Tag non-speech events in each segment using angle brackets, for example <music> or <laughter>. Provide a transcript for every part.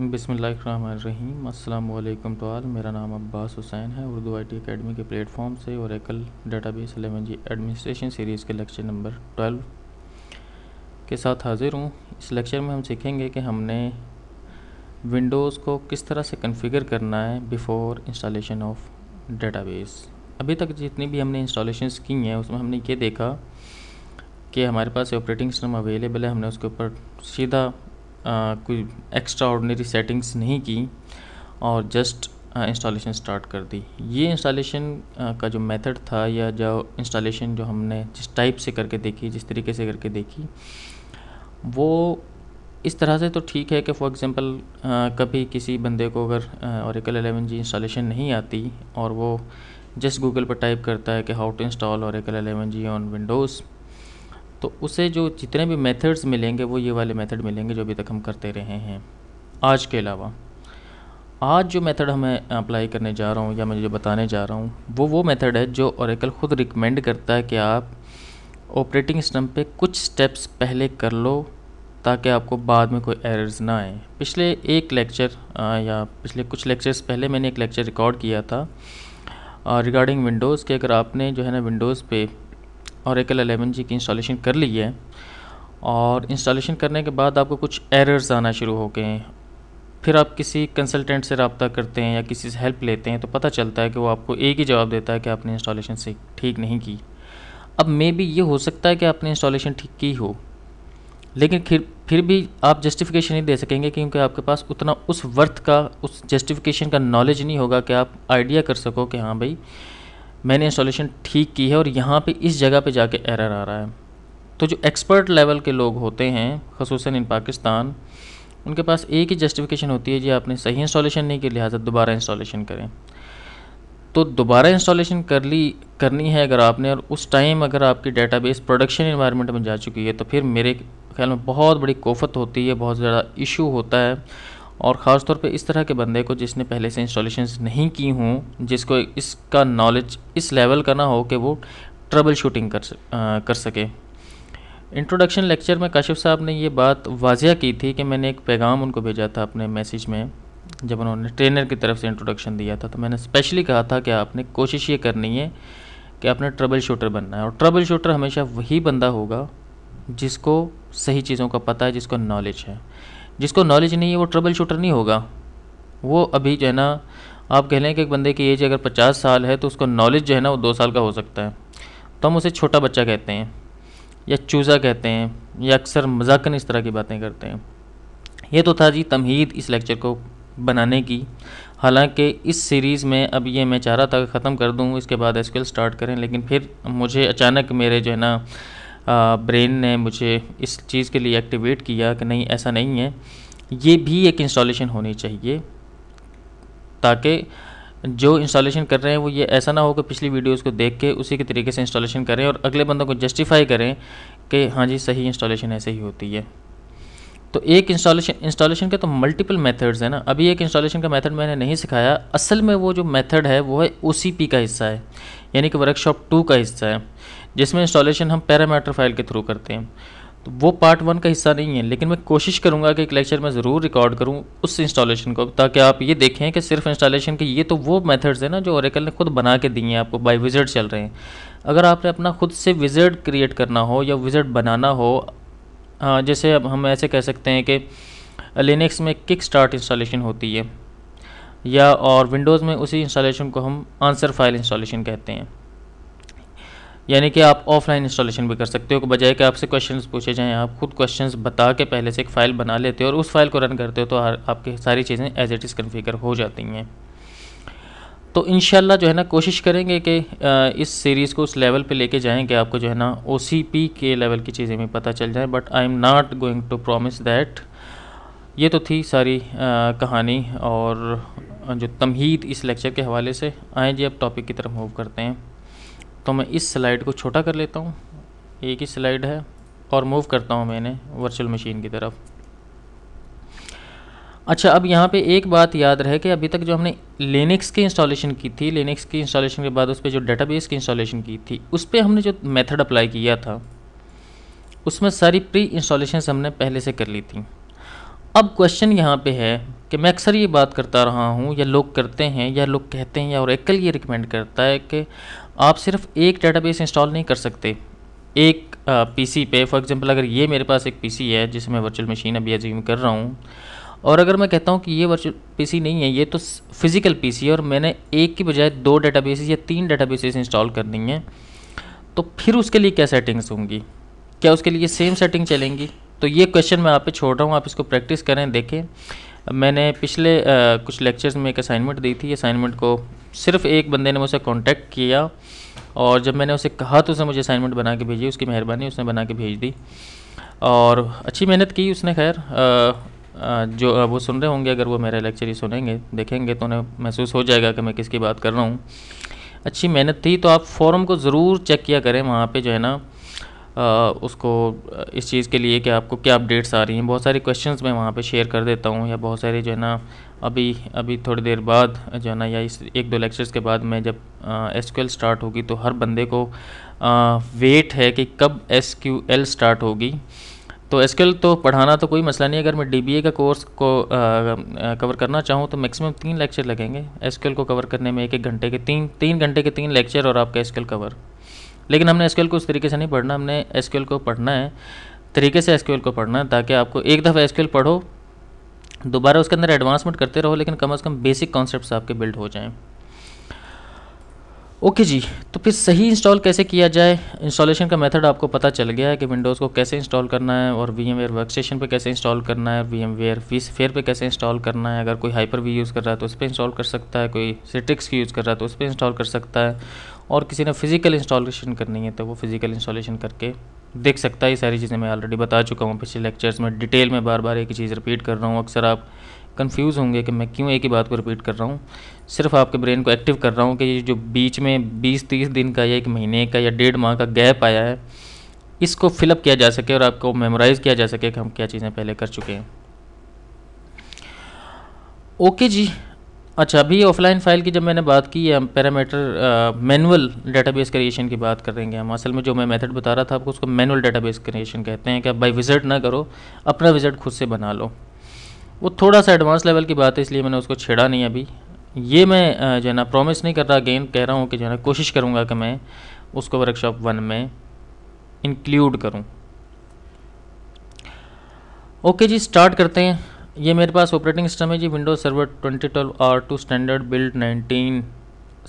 बिसमीम अल्लाम टू आल मेरा नाम अब्बास हुसैन है उर्दू आई टी अकेडमी के प्लेटफॉर्म से और एकल data base eleven G administration series के लेक्चर नंबर ट्वेल्व के साथ हाज़िर हूँ इस लेक्चर में हम सीखेंगे कि हमने विंडोज़ को किस तरह से कन्फ़िगर करना है before installation of data base अभी तक जितनी भी हमने इंस्टॉलेशन की हैं उसमें हमने ये देखा कि हमारे पास ऑपरेटिंग सिस्टम अवेलेबल है हमने उसके ऊपर सीधा कोई एक्स्ट्रा ऑर्डनरी सेटिंग्स नहीं की और जस्ट इंस्टॉलेशन स्टार्ट कर दी ये इंस्टॉलेशन का जो मेथड था या जो इंस्टॉलेशन जो हमने जिस टाइप से करके देखी जिस तरीके से करके देखी वो इस तरह से तो ठीक है कि फॉर एग्ज़ाम्पल कभी किसी बंदे को अगर औरकल एलेवन जी इंस्टॉलेशन नहीं आती और वो जस्ट गूगल पर टाइप करता है कि how to install Oracle eleven G on Windows तो उसे जो जितने भी मेथड्स मिलेंगे वो ये वाले मेथड मिलेंगे जो अभी तक हम करते रहे हैं आज के अलावा आज जो मेथड हमें अप्लाई करने जा रहा हूँ या मैं जो बताने जा रहा हूँ वो वो मेथड है जो औरकल ख़ुद रिकमेंड करता है कि आप ऑपरेटिंग सिस्टम पे कुछ स्टेप्स पहले कर लो ताकि आपको बाद में कोई एरर्स ना आए पिछले एक लेक्चर या पिछले कुछ लेक्चर्स पहले मैंने एक लेक्चर रिकॉर्ड किया था रिगार्डिंग विंडोज़ के अगर आपने जो है ना विंडोज़ पे और एकल एलेवन जी की इंस्टॉलेशन कर ली है और इंस्टॉलेशन करने के बाद आपको कुछ एरर्स आना शुरू हो गए हैं फिर आप किसी कंसल्टेंट से रबता करते हैं या किसी से हेल्प लेते हैं तो पता चलता है कि वो आपको एक ही जवाब देता है कि आपने इंस्टॉलेशन से ठीक नहीं की अब मे भी ये हो सकता है कि आपने इंस्टॉलेशन ठीक की हो लेकिन फिर फिर भी आप जस्टिफिकेशन नहीं दे सकेंगे क्योंकि आपके पास उतना उस वर्थ का उस जस्टिफिकेशन का नॉलेज नहीं होगा कि आप आइडिया कर सको कि हाँ भाई मैंने इंस्टॉलेशन ठीक की है और यहाँ पे इस जगह पे जाके एरर आ रहा है तो जो एक्सपर्ट लेवल के लोग होते हैं खसूस इन पाकिस्तान उनके पास एक ही जस्टिफिकेशन होती है जी आपने सही इंस्टॉलेशन नहीं की लिहाजा दोबारा इंस्टॉलेशन करें तो दोबारा इंस्टॉलेशन कर ली करनी है अगर आपने और उस टाइम अगर आपकी बेस प्रोडक्शन इन्वायरमेंट में जा चुकी है तो फिर मेरे ख्याल में बहुत बड़ी कोफत होती है बहुत ज़्यादा इशू होता है और ख़ास तौर पे इस तरह के बंदे को जिसने पहले से इंस्टॉलेशन नहीं की हूँ जिसको इसका नॉलेज इस लेवल का ना हो कि वो ट्रबल शूटिंग कर आ, कर सके इंट्रोडक्शन लेक्चर में काशिफ साहब ने ये बात वाजिया की थी कि मैंने एक पैगाम उनको भेजा था अपने मैसेज में जब उन्होंने ट्रेनर की तरफ से इंट्रोडक्शन दिया था तो मैंने स्पेशली कहा था कि आपने कोशिश ये करनी है कि आपने ट्रबल शूटर बनना है और ट्रबल शूटर हमेशा वही बंदा होगा जिसको सही चीज़ों का पता है जिसको नॉलेज है जिसको नॉलेज नहीं है वो ट्रबल शूटर नहीं होगा वो अभी जो है ना आप कह लें कि एक बंदे की एज अगर पचास साल है तो उसको नॉलेज जो है ना वो दो साल का हो सकता है तो हम उसे छोटा बच्चा कहते हैं या चूज़ा कहते हैं या अक्सर मजाकन इस तरह की बातें करते हैं ये तो था जी तमहीद इस लेक्चर को बनाने की हालांकि इस सीरीज़ में अब ये मैं चाह रहा था ख़त्म कर दूँ इसके बाद एस स्टार्ट करें लेकिन फिर मुझे अचानक मेरे जो है ना ब्रेन ने मुझे इस चीज़ के लिए एक्टिवेट किया कि नहीं ऐसा नहीं है ये भी एक इंस्टॉलेशन होनी चाहिए ताकि जो इंस्टॉलेशन कर रहे हैं वो ये ऐसा ना हो कि पिछली वीडियोस को देख के उसी के तरीके से इंस्टॉलेशन करें और अगले बंदों को जस्टिफाई करें कि हाँ जी सही इंस्टॉलेशन ऐसे ही होती है तो एक इंस्टॉलेशन इंस्टॉलेशन के तो मल्टीपल मेथड्स हैं ना अभी एक इंस्टॉलेशन का मेथड मैंने नहीं सिखाया असल में वो जो मेथड है वो है ओ का हिस्सा है यानी कि वर्कशॉप टू का हिस्सा है जिसमें इंस्टॉलेशन हम पैरामीटर फाइल के थ्रू करते हैं तो वो पार्ट वन का हिस्सा नहीं है लेकिन मैं कोशिश करूँगा कि एक लेक्चर में ज़रूर रिकॉर्ड करूँ उस इंस्टॉलेशन को ताकि आप ये देखें कि सिर्फ इंस्टॉलेशन के ये तो वो मेथड्स हैं ना जो ओरेकल ने खुद बना के दिए हैं आपको बाई विजिट चल रहे हैं अगर आपने अपना खुद से विजिट क्रिएट करना हो या विजिट बनाना हो जैसे अब हम ऐसे कह सकते हैं कि लिनक्स में किक स्टार्ट इंस्टॉलेशन होती है या और विंडोज़ में उसी इंस्टॉलेशन को हम आंसर फाइल इंस्टॉलेशन कहते हैं यानी कि आप ऑफलाइन इंस्टॉलेशन भी कर सकते हो कि बजाय कि आपसे क्वेश्चन पूछे जाएँ आप खुद क्वेश्चन बता के पहले से एक फ़ाइल बना लेते हो और उस फाइल को रन करते हो तो आपकी सारी चीज़ें एज इट इज़ कन्फिगर हो जाती हैं तो इन जो है ना कोशिश करेंगे कि इस सीरीज़ को उस लेवल पे लेके जाएं कि आपको जो है ना ओ के लेवल की चीज़ें भी पता चल जाए but I am not going to promise that ये तो थी सारी आ, कहानी और जो तमहीद इस लेक्चर के हवाले से आए जी अब टॉपिक की तरफ मूव करते हैं तो मैं इस स्लाइड को छोटा कर लेता हूँ एक ही स्लाइड है और मूव करता हूँ मैंने वर्चुअल मशीन की तरफ अच्छा अब यहाँ पे एक बात याद रहे कि अभी तक जो हमने लिनक्स की इंस्टॉलेशन की थी लिनक्स की इंस्टॉलेशन के बाद उस पर जो डेटाबेस की इंस्टॉलेशन की थी उस पर हमने जो मेथड अप्लाई किया था उसमें सारी प्री इंस्टॉलेशन हमने पहले से कर ली थी अब क्वेश्चन यहाँ पे है कि मैं अक्सर ये बात करता रहा हूँ या लोग करते हैं या लोग कहते हैं या और एकल ये रिकमेंड करता है कि आप सिर्फ एक डेटाबेस इंस्टॉल नहीं कर सकते एक पीसी पे फॉर एग्जांपल अगर ये मेरे पास एक पीसी है जिसे मैं वर्चुअल मशीन अभी एज्यूम कर रहा हूँ और अगर मैं कहता हूँ कि ये वर्चुअल पीसी नहीं है ये तो फिज़िकल पीसी है और मैंने एक की बजाय दो डेटाबेसेस या तीन डेटाबेसेस इंस्टॉल करनी है तो फिर उसके लिए क्या सेटिंग्स होंगी क्या उसके लिए सेम सेटिंग चलेंगी तो ये क्वेश्चन मैं आप पे छोड़ रहा हूँ आप इसको प्रैक्टिस करें देखें मैंने पिछले आ, कुछ लेक्चर्स में एक असाइनमेंट दी थी असाइनमेंट को सिर्फ एक बंदे ने मुझसे कॉन्टेक्ट किया और जब मैंने उसे कहा तो उसने मुझे असाइनमेंट बना के भेजी उसकी मेहरबानी उसने बना के भेज दी और अच्छी मेहनत की उसने खैर जो वो सुन रहे होंगे अगर वो मेरा लेक्चर ही सुनेंगे देखेंगे तो उन्हें महसूस हो जाएगा कि मैं किसकी बात कर रहा हूँ अच्छी मेहनत थी तो आप फॉर्म को ज़रूर चेक किया करें वहाँ पे जो है ना आ, उसको इस चीज़ के लिए कि आपको क्या अपडेट्स आ रही हैं बहुत सारे क्वेश्चंस मैं वहाँ पे शेयर कर देता हूँ या बहुत सारे जो है ना अभी अभी थोड़ी देर बाद जो है ना या इस एक दो लेक्चर्स के बाद मैं जब एस क्यू एल स्टार्ट होगी तो हर बंदे को आ, वेट है कि कब एस क्यू एल स्टार्ट होगी तो एस तो पढ़ाना तो कोई मसला नहीं अगर मैं डी का कोर्स को आ, आ, कवर करना चाहूँ तो मैक्सिमम तीन लेक्चर लगेंगे एस को कवर करने में एक एक घंटे के तीन तीन घंटे के तीन लेक्चर और आपका एस कवर लेकिन हमने एस को उस तरीके से नहीं पढ़ना हमने एस को पढ़ना है तरीके से एस को पढ़ना है ताकि आपको एक दफ़ा एस पढ़ो दोबारा उसके अंदर एडवांसमेंट करते रहो लेकिन कम अज़ कम बेसिक कॉन्सेप्ट आपके बिल्ड हो जाएं ओके okay जी तो फिर सही इंस्टॉल कैसे किया जाए इंस्टॉलेशन का मेथड आपको पता चल गया है कि विंडोज़ को कैसे इंस्टॉल करना है और V M ware workstation पर कैसे इंस्टॉल करना है वी एम वेयर फीस फेयर पर कैसे इंस्टॉल करना है अगर कोई हाइपर वी यूज़ कर रहा है तो उस पर इंस्टॉल कर सकता है कोई सिट्रिक्स की यूज़ कर रहा है तो उस पर इंस्टॉल कर सकता है और किसी ने फ़िज़िकल इंस्टॉलेशन करनी है तो वो फ़िज़िकल इंस्टॉलेशन करके देख सकता है ये सारी चीज़ें मैं ऑलरेडी बता चुका हूँ पिछले लेक्चर्स में डिटेल में बार बार एक ही चीज़ रिपीट कर रहा हूँ अक्सर आप कंफ्यूज होंगे कि मैं क्यों एक ही बात को रिपीट कर रहा हूँ सिर्फ आपके ब्रेन को एक्टिव कर रहा हूँ कि ये जो बीच में 20-30 दिन का या एक महीने का या डेढ़ माह का गैप आया है इसको फिलअप किया जा सके और आपको मेमोराइज़ किया जा सके कि हम क्या चीज़ें पहले कर चुके हैं ओके जी अच्छा अभी ऑफलाइन फाइल की जब मैंने बात की है पैरामीटर मैनुअल डेटाबेस क्रिएशन की बात करेंगे हम असल में जो मैं मेथड बता रहा था आपको उसको मैनुअल डेटाबेस क्रिएशन कहते हैं कि आप बाई विजिट ना करो अपना विजिट खुद से बना लो वो थोड़ा सा एडवांस लेवल की बात है इसलिए मैंने उसको छेड़ा नहीं अभी ये मैं जो है ना प्रोमिस नहीं कर रहा अगेन कह रहा हूँ कि जो है ना कोशिश करूँगा कि मैं उसको वर्कशॉप वन में इंक्लूड करूँ ओके जी स्टार्ट करते हैं ये मेरे पास ऑपरेटिंग सिस्टम है जी Windows server 2012 R two standard build 19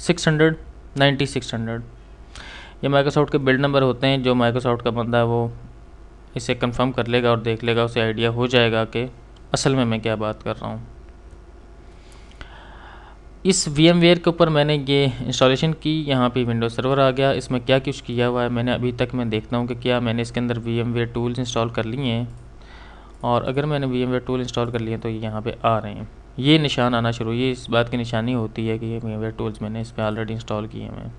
600 hundred ये माइक्रोसॉफ्ट के बिल्ड नंबर होते हैं जो माइक्रोसॉफ्ट का बंदा है वो इसे कंफर्म कर लेगा और देख लेगा उसे आइडिया हो जाएगा कि असल में मैं क्या बात कर रहा हूँ इस वी के ऊपर मैंने ये इंस्टॉलेशन की यहाँ पे विंडोज सर्वर आ गया इसमें क्या कुछ किया हुआ है मैंने अभी तक मैं देखता हूँ कि क्या मैंने इसके अंदर वी टूल्स इंस्टॉल कर लिए हैं और अगर मैंने वी एम टूल इंस्टॉल कर लिया तो ये यहाँ पर आ रहे हैं ये निशान आना शुरू ये इस बात की निशानी होती है कि ये वी एम टूल्स मैंने इस पर ऑलरेडी इंस्टॉल किए हैं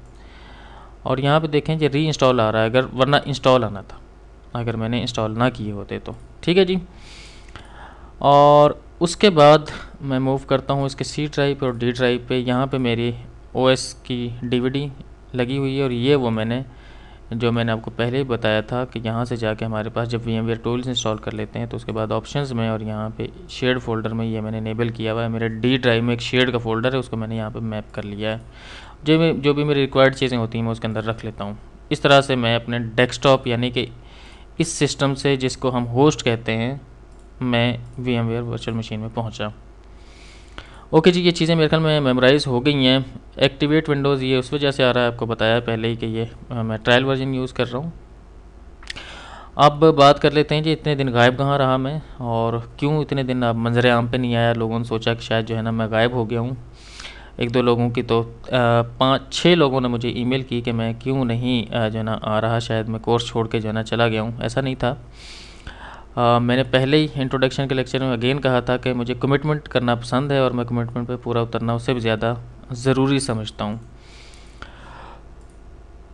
और यहाँ पे देखें ये री इंस्टॉल आ रहा है अगर वरना इंस्टॉल आना था अगर मैंने इंस्टॉल ना किए होते तो ठीक है जी और उसके बाद मैं मूव करता हूँ इसके सी ड्राइव और डी ड्राइव पे यहाँ पे मेरी ओएस की डीवीडी लगी हुई है और ये वो मैंने जो मैंने आपको पहले ही बताया था कि यहाँ से जाके हमारे पास जब V M ware tools install कर लेते हैं तो उसके बाद ऑप्शंस में और यहाँ पे शेड फोल्डर में ये मैंने इनेबल किया हुआ है मेरे डी ड्राइव में एक शेड का फोल्डर है उसको मैंने यहाँ पे मैप कर लिया है जो जो भी मेरी रिक्वायर्ड चीज़ें होती हैं मैं उसके अंदर रख लेता हूँ इस तरह से मैं अपने डेस्कटॉप यानी कि इस सिस्टम से जिसको हम होस्ट कहते हैं मैं V M ware virtual machine में पहुँचा ओके जी ये चीज़ें मेरे ख्याल में मेमोराइज हो गई हैं एक्टिवेट विंडोज़ ये उस वजह से आ रहा है आपको बताया पहले ही कि ये मैं ट्रायल वर्जन यूज़ कर रहा हूँ अब बात कर लेते हैं जी इतने दिन गायब कहाँ रहा मैं और क्यों इतने दिन अब मंजर आम पे नहीं आया लोगों ने सोचा कि शायद जो है ना मैं गायब हो गया हूँ एक दो लोगों की तो पाँच छः लोगों ने मुझे ईमेल की कि मैं क्यों नहीं जो है ना आ रहा शायद मैं कोर्स छोड़ के जो है ना चला गया हूँ ऐसा नहीं था आ, मैंने पहले ही इंट्रोडक्शन के लेक्चर में अगेन कहा था कि मुझे कमिटमेंट करना पसंद है और मैं कमिटमेंट पर पूरा उतरना उससे भी ज़्यादा ज़रूरी समझता हूँ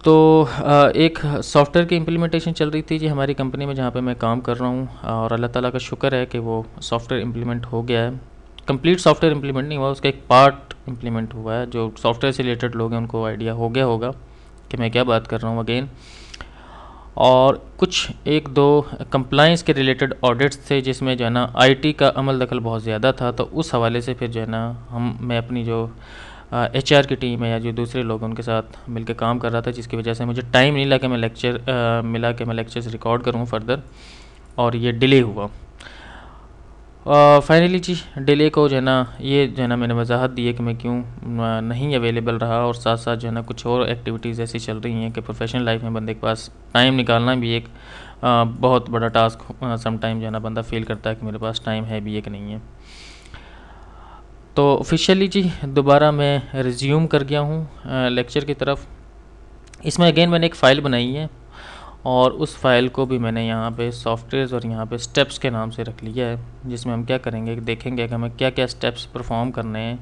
तो आ, एक सॉफ्टवेयर की इम्प्लीमेंटेशन चल रही थी जी हमारी कंपनी में जहाँ पे मैं काम कर रहा हूँ और अल्लाह ताला का शुक्र है कि वो सॉफ्टवेयर इम्प्लीमेंट हो गया है कंप्लीट सॉफ्टवेयर इम्प्लीमेंट नहीं हुआ उसका एक पार्ट इम्प्लीमेंट हुआ है जो सॉफ्टवेयर से रिलेटेड लोग हैं उनको आइडिया हो गया होगा कि मैं क्या बात कर रहा हूँ अगेन और कुछ एक दो कंप्लाइंस के रिलेटेड ऑडिट्स थे जिसमें जो है ना आईटी का अमल दखल बहुत ज़्यादा था तो उस हवाले से फिर जो है ना हम मैं अपनी जो एच आर की टीम है या जो दूसरे लोग उनके साथ मिलकर काम कर रहा था जिसकी वजह से मुझे टाइम नहीं लगा कि मैं लेक्चर मिला कि मैं लेक्चर्स रिकॉर्ड करूँ फर्दर और ये डिले हुआ फाइनली जी डिले को जो है ना ये जो है ना मैंने वजाहत दी है कि मैं क्यों नहीं अवेलेबल रहा और साथ साथ जो है ना कुछ और एक्टिविटीज़ ऐसी चल रही हैं कि प्रोफेशनल लाइफ में बंदे के पास टाइम निकालना भी एक आ, बहुत बड़ा टास्क टाइम जो है ना बंदा फील करता है कि मेरे पास टाइम है भी एक नहीं है तो ऑफिशियली जी दोबारा मैं रिज्यूम कर गया हूँ लेक्चर की तरफ इसमें अगेन मैंने एक फ़ाइल बनाई है और उस फाइल को भी मैंने यहाँ पे सॉफ्टवेयर और यहाँ पे स्टेप्स के नाम से रख लिया है जिसमें हम क्या करेंगे देखेंगे कि हमें क्या क्या स्टेप्स परफॉर्म करने हैं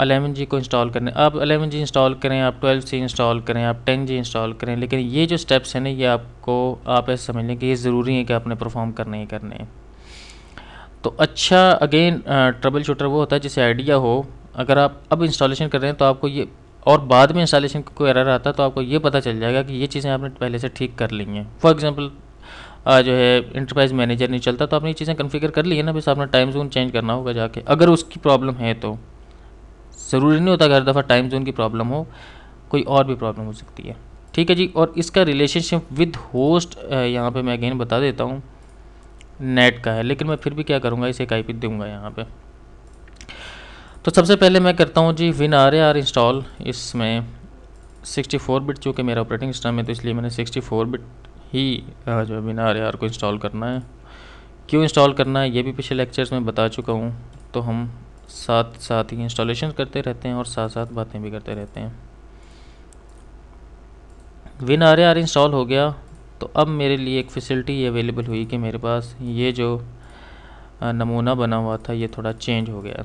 अलेवन जी को इंस्टॉल करने आप अलेवन जी इंस्टॉल करें आप ट्वेल्व जी इंस्टॉल करें आप टेन जी इंस्टॉल करें लेकिन ये जो स्टेप्स हैं ना ये आपको आप ऐसे समझ लें कि ये ज़रूरी है कि आपने परफॉर्म करने ही करने हैं तो अच्छा अगेन ट्रबल शूटर वो होता है जिसे आइडिया हो अगर आप अब इंस्टॉलेशन कर रहे हैं तो आपको ये और बाद में इंस्टॉलेशन का कोई एरर आता है तो आपको ये पता चल जाएगा कि ये चीज़ें आपने पहले से ठीक कर ली हैं फॉर एग्जाम्पल जो है इंटरप्राइज मैनेजर नहीं चलता तो आपने ये चीज़ें कन्फिगर कर ली है ना बस आपने टाइम जोन चेंज करना होगा जाके अगर उसकी प्रॉब्लम है तो ज़रूरी नहीं होता हर दफ़ा टाइम जोन की प्रॉब्लम हो कोई और भी प्रॉब्लम हो सकती है ठीक है जी और इसका रिलेशनशिप विद होस्ट यहाँ पे मैं अगेन बता देता हूँ नेट का है लेकिन मैं फिर भी क्या करूँगा इसे एक आई दूंगा यहाँ पर तो सबसे पहले मैं करता हूँ जी विन आर आर इंस्टॉल इसमें 64 बिट चूँकि मेरा ऑपरेटिंग सिस्टम है तो इसलिए मैंने 64 बिट ही जो है विन आर आर को इंस्टॉल करना है क्यों इंस्टॉल करना है ये भी पिछले लेक्चर्स में बता चुका हूँ तो हम साथ साथ ही इंस्टॉलेशन करते रहते हैं और साथ साथ बातें भी करते रहते हैं विन आर आर इंस्टॉल हो गया तो अब मेरे लिए एक फैसिलिटी अवेलेबल हुई कि मेरे पास ये जो नमूना बना हुआ था ये थोड़ा चेंज हो गया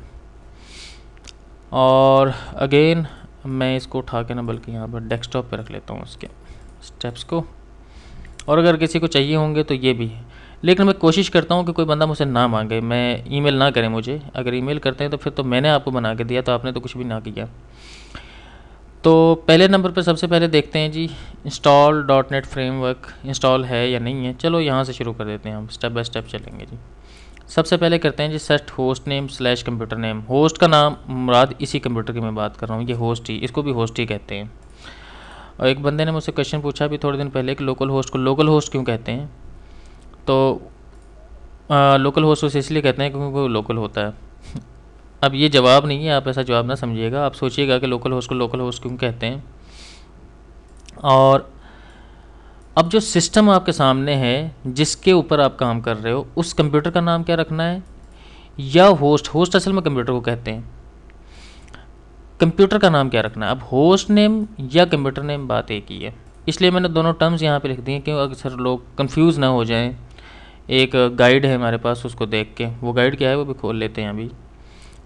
और अगेन मैं इसको उठा के ना बल्कि यहाँ पर डेस्कटॉप पे रख लेता हूँ उसके स्टेप्स को और अगर किसी को चाहिए होंगे तो ये भी है लेकिन मैं कोशिश करता हूँ कि कोई बंदा मुझसे ना मांगे मैं ईमेल ना करें मुझे अगर ईमेल करते हैं तो फिर तो मैंने आपको बना के दिया तो आपने तो कुछ भी ना किया तो पहले नंबर पर सबसे पहले देखते हैं जी install dot net framework install है या नहीं है चलो यहाँ से शुरू कर देते हैं हम स्टेप बाय स्टेप चलेंगे जी सबसे पहले करते हैं जी set host name slash computer name host का नाम मुराद इसी कंप्यूटर की मैं बात कर रहा हूँ ये होस्ट ही इसको भी होस्ट ही कहते हैं और एक बंदे ने मुझसे क्वेश्चन पूछा भी थोड़े दिन पहले कि लोकल होस्ट को लोकल होस्ट क्यों कहते हैं तो आ, लोकल होस्ट उसे इसलिए कहते हैं क्योंकि वो लोकल होता है <laughs> अब ये जवाब नहीं है आप ऐसा जवाब ना समझिएगा आप सोचिएगा कि लोकल होस्ट को लोकल होस्ट क्यों कहते हैं और अब जो सिस्टम आपके सामने है जिसके ऊपर आप काम कर रहे हो उस कंप्यूटर का नाम क्या रखना है या होस्ट होस्ट असल में कंप्यूटर को कहते हैं कंप्यूटर का नाम क्या रखना है अब होस्ट नेम या कंप्यूटर नेम बात एक ही है इसलिए मैंने दोनों टर्म्स यहाँ पे लिख दिए क्यों अक्सर लोग कंफ्यूज ना हो जाएं एक गाइड है हमारे पास उसको देख के वो गाइड क्या है वो भी खोल लेते हैं अभी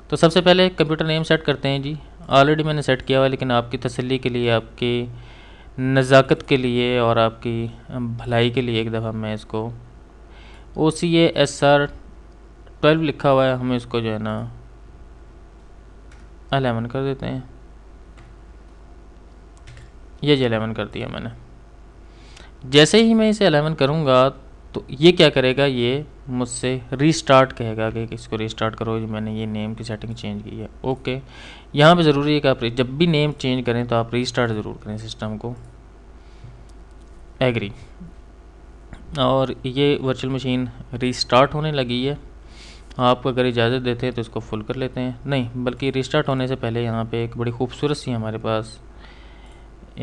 तो सबसे पहले कंप्यूटर नेम सेट करते हैं जी ऑलरेडी मैंने सेट किया हुआ है लेकिन आपकी तसली के लिए आपके नज़ाकत के लिए और आपकी भलाई के लिए एक दफ़ा मैं इसको O C S R twelve लिखा हुआ है हम इसको जो है ना अलेवन कर देते हैं ये जी अलेवन कर दिया मैंने जैसे ही मैं इसे अलेवन करूँगा तो ये क्या करेगा ये मुझसे रीस्टार्ट कहेगा कि इसको रीस्टार्ट करो मैंने ये नेम की सेटिंग चेंज की है ओके यहाँ पे ज़रूरी है कि आप जब भी नेम चेंज करें तो आप रीस्टार्ट ज़रूर करें सिस्टम को एग्री और ये वर्चुअल मशीन रीस्टार्ट होने लगी है आप अगर इजाज़त देते हैं तो इसको फुल कर लेते हैं नहीं बल्कि रिस्टार्ट होने से पहले यहाँ पर एक बड़ी खूबसूरत सी हमारे पास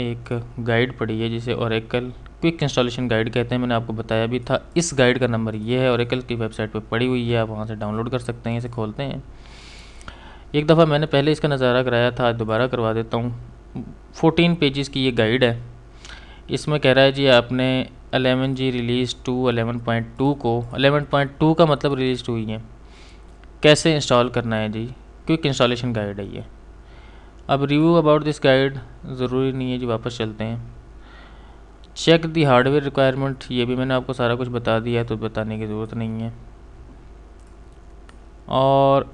एक गाइड पड़ी है जिसे औरकल क्विक इंस्टॉलेशन गाइड कहते हैं मैंने आपको बताया भी था इस गाइड का नंबर ये है औरकल की वेबसाइट पर पड़ी हुई है आप वहाँ से डाउनलोड कर सकते हैं इसे खोलते हैं एक दफ़ा मैंने पहले इसका नज़ारा कराया था दोबारा करवा देता हूँ फोटीन पेजेस की ये गाइड है इसमें कह रहा है जी आपने eleven G release two eleven point two को अलेवन पॉइंट टू का मतलब रिलीज़ टू है कैसे इंस्टॉल करना है जी क्विक इंस्टॉलेशन गाइड है ये अब रिव्यू अबाउट दिस गाइड ज़रूरी नहीं है जी वापस चलते हैं चेक दी हार्डवेयर रिक्वायरमेंट ये भी मैंने आपको सारा कुछ बता दिया है तो बताने की ज़रूरत नहीं है और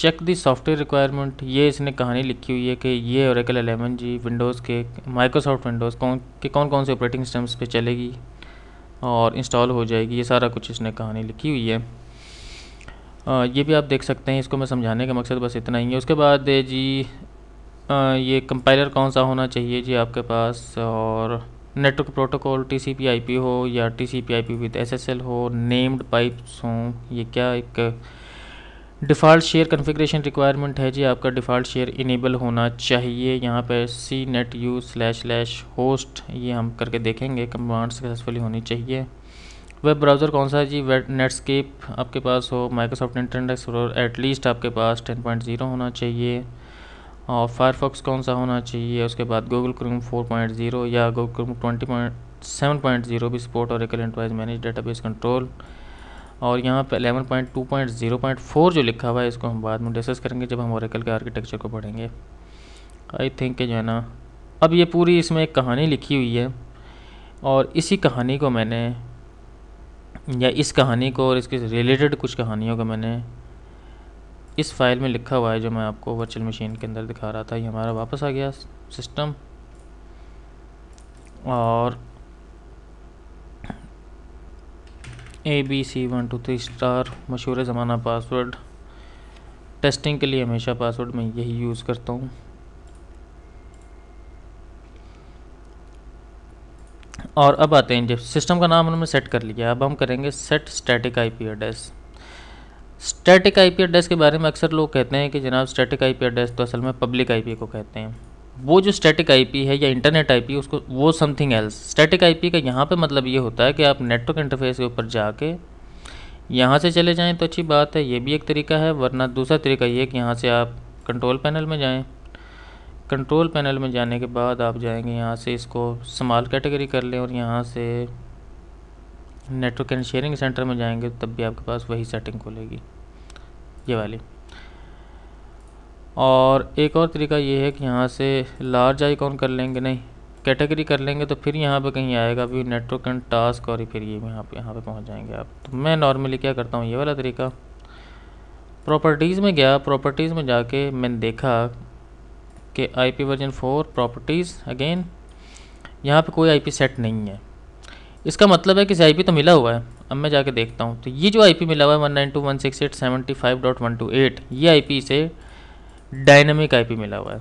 चेक दी सॉफ्टवेयर रिक्वायरमेंट ये इसने कहानी लिखी हुई है कि ये औरकल एलेवन जी विंडोज़ के माइक्रोसॉफ्ट विंडोज़ कौन के कौन कौन से ऑपरेटिंग सिस्टम्स पे चलेगी और इंस्टॉल हो जाएगी ये सारा कुछ इसने कहानी लिखी हुई है आ, ये भी आप देख सकते हैं इसको मैं समझाने का मकसद बस इतना ही है उसके बाद जी आ, ये कंपाइलर कौन सा होना चाहिए जी आपके पास और network protocol T C P I P हो या T C P I P with S S L हो नेम्ड पाइप्स हों ये क्या एक डिफ़ॉल्ट शेयर कन्फिग्रेशन रिक्वायरमेंट है जी आपका डिफ़ॉल्ट शेयर इनेबल होना चाहिए यहाँ पर C net U slash slash host ये हम करके देखेंगे कमांड सक्सेसफुली होनी चाहिए वेब ब्राउज़र कौन सा है जी वेब नेटस्केप आपके पास हो माइक्रोसॉफ्ट इंटरनेट एक्सप्लोरर एटलीस्ट आपके पास टेन पॉइंट ज़ीरो होना चाहिए और फायरफॉक्स कौन सा होना चाहिए उसके बाद गूगल क्रोम 4.0 या Google Chrome twenty point seven point zero भी सपोर्ट और एक एंटरप्राइज मैनेज डेटाबेस कंट्रोल और यहाँ पे eleven point two point zero point four जो लिखा हुआ है इसको हम बाद में डिस्कस करेंगे जब हम ओरेकल के आर्किटेक्चर को पढ़ेंगे आई थिंक जो है ना अब ये पूरी इसमें एक कहानी लिखी हुई है और इसी कहानी को मैंने या इस कहानी को और इसके रिलेटेड कुछ कहानियों को मैंने इस फाइल में लिखा हुआ है जो मैं आपको वर्चुअल मशीन के अंदर दिखा रहा था ये हमारा वापस आ गया सिस्टम और A B C one two three star मशहूर ज़माना पासवर्ड टेस्टिंग के लिए हमेशा पासवर्ड मैं यही यूज़ करता हूँ और अब आते हैं जब सिस्टम का नाम हमने सेट कर लिया अब हम करेंगे set static IP address static IP address के बारे में अक्सर लोग कहते हैं कि जनाब स्टैटिक आईपी एड्रेस तो असल में पब्लिक आईपी को कहते हैं वो जो स्टैटिक आईपी है या इंटरनेट आईपी उसको वो समथिंग एल्स स्टैटिक आईपी का यहाँ पे मतलब ये होता है कि आप नेटवर्क इंटरफेस के ऊपर जाके यहाँ से चले जाएँ तो अच्छी बात है ये भी एक तरीका है वरना दूसरा तरीका ये कि यहाँ से आप कंट्रोल पैनल में जाएँ कंट्रोल पैनल में जाने के बाद आप जाएंगे यहाँ से इसको स्माल कैटेगरी कर लें और यहाँ से नेटवर्क एंड शेयरिंग सेंटर में जाएंगे तब भी आपके पास वही सेटिंग खुलेगी ये वाली और एक और तरीका ये है कि यहाँ से लार्ज कौन कर लेंगे नहीं कैटेगरी कर लेंगे तो फिर यहाँ पे कहीं आएगा अभी नेटवर्क एंड टास्क और फिर ये यहाँ पे यहाँ पे पहुँच जाएंगे आप तो मैं नॉर्मली क्या करता हूँ ये वाला तरीका प्रॉपर्टीज़ में गया प्रॉपर्टीज़ में जाके मैंने देखा कि I P version four properties again यहाँ पे कोई आई पी सेट नहीं है इसका मतलब है कि किसी आई तो मिला हुआ है अब मैं जाके देखता हूँ तो ये जो आई मिला हुआ है one nine two one six eight seventy five dot one two eight ये पी से डायनेमिक आई मिला हुआ है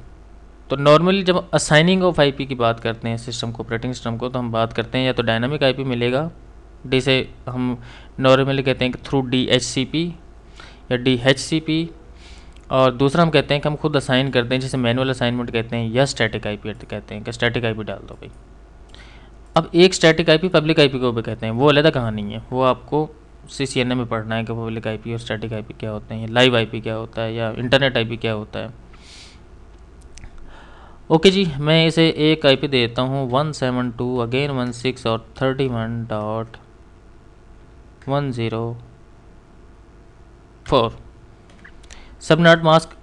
तो नॉर्मली जब असाइनिंग ऑफ आई की बात करते हैं सिस्टम को ऑपरेटिंग सिस्टम को तो हम बात करते हैं या तो डायनामिक आई मिलेगा जिसे हम नॉर्मली कहते हैं कि through D H C P या डी एच सी पी और दूसरा हम कहते हैं कि हम खुद असाइन करते हैं जिसे मैनुअल असाइनमेंट कहते हैं या स्टैटिक आईपी कहते हैं कि स्टैटिक आईपी डाल दो भाई अब एक स्टैटिक आईपी पब्लिक आईपी को भी कहते हैं वो अलग कहानी है वो आपको सी सी एन ए में पढ़ना है कि पब्लिक आईपी और स्टैटिक आईपी क्या होते हैं लाइव आईपी क्या होता है या इंटरनेट आईपी क्या होता है ओके जी मैं इसे एक आईपी देता हूँ one seven two again one six और thirty one dot one zero four subnet mask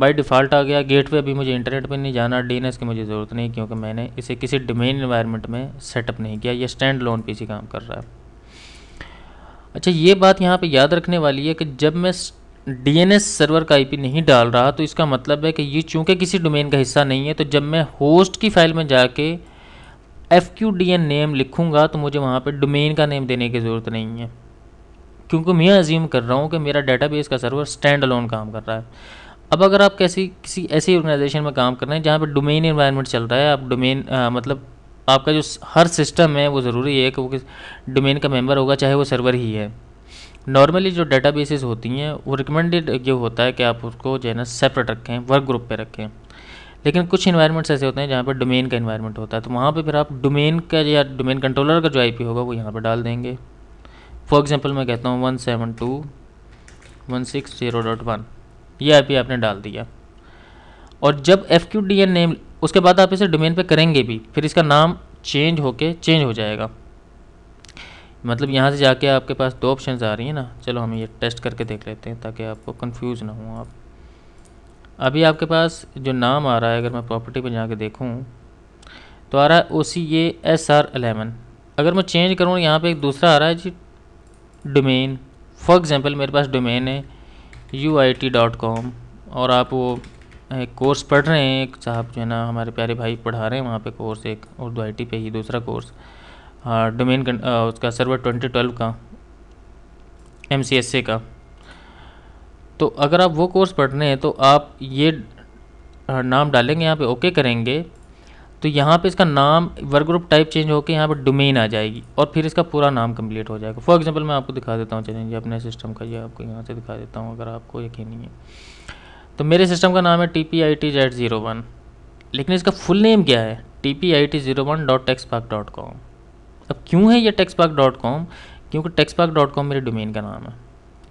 by default आ गया गेट अभी मुझे इंटरनेट पे नहीं जाना डी की मुझे ज़रूरत नहीं क्योंकि मैंने इसे किसी डोमेन इन्वायरमेंट में सेटअप नहीं किया ये स्टैंड लोन पी काम कर रहा है अच्छा ये बात यहाँ पे याद रखने वाली है कि जब मैं डी सर्वर का आईपी नहीं डाल रहा तो इसका मतलब है कि ये चूँकि किसी डोमेन का हिस्सा नहीं है तो जब मैं होस्ट की फ़ाइल में जाके एफ क्यू नेम लिखूँगा तो मुझे वहाँ पर डोमेन का नेम देने की ज़रूरत नहीं है क्योंकि मैं अजीम कर रहा हूँ कि मेरा डेटाबेस का सर्वर स्टैंड अलोन काम कर रहा है अब अगर आप कैसी किसी ऐसी ऑर्गेनाइजेशन में काम कर रहे हैं जहाँ पर डोमेन इन्वायरमेंट चल रहा है आप डोमेन मतलब आपका जो हर सिस्टम है वो ज़रूरी है कि वो किस डोमेन का मेंबर होगा चाहे वो सर्वर ही है नॉर्मली जो डाटा होती हैं वो रिकमेंडेड ये होता है कि आप उसको जो है ना सेपरेट रखें वर्क ग्रुप पे रखें लेकिन कुछ इन्वायरमेंट्स ऐसे होते हैं जहाँ पर डोमेन का इन्वायरमेंट होता है तो वहाँ पर फिर आप डोमेन का या डोमेन कंट्रोलर का जो आई होगा वो यहाँ पर डाल देंगे फॉर एग्जांपल मैं कहता हूँ one seven two one six zero dot one ये आई पी आपने डाल दिया और जब F Q D N name उसके बाद आप इसे डोमेन पे करेंगे भी फिर इसका नाम चेंज होके चेंज हो जाएगा मतलब यहाँ से जाके आपके पास दो ऑप्शन आ रही हैं ना चलो हम ये टेस्ट करके देख लेते हैं ताकि आपको कन्फ्यूज़ ना हो आप अभी आपके पास जो नाम आ रहा है अगर मैं प्रॉपर्टी पर जाके देखूँ तो आ रहा है O C A S R eleven अगर मैं चेंज करूँ यहाँ पे एक दूसरा आ रहा है जी डोमेन फॉर एग्ज़ाम्पल मेरे पास डोमेन है U I T dot com और आप वो एक कोर्स पढ़ रहे हैं एक साहब जो है ना हमारे प्यारे भाई पढ़ा रहे हैं वहाँ पे कोर्स एक उर्दू आई टी पे ही दूसरा कोर्स डोमेन हाँ, उसका सर्वर ट्वेंटी ट्वेल्व का एम सी एस ए का तो अगर आप वो कोर्स पढ़ रहे हैं तो आप ये नाम डालेंगे यहाँ पे ओके करेंगे तो यहाँ पे इसका नाम वर्क ग्रुप टाइप चेंज होकर यहाँ पर डोमेन आ जाएगी और फिर इसका पूरा नाम कंप्लीट हो जाएगा फॉर एग्जांपल मैं आपको दिखा देता हूँ चलें ये अपने सिस्टम का ये आपको यहाँ से दिखा देता हूँ अगर आपको यकीन नहीं है तो मेरे सिस्टम का नाम है T P I T zero one लेकिन इसका फुल नेम क्या है T P I T zero one dot tex park dot com अब क्यों है यह टेक्स पार्क डॉट कॉम क्योंकि टेक्स पार्क डॉट कॉम मेरे डोमेन का नाम है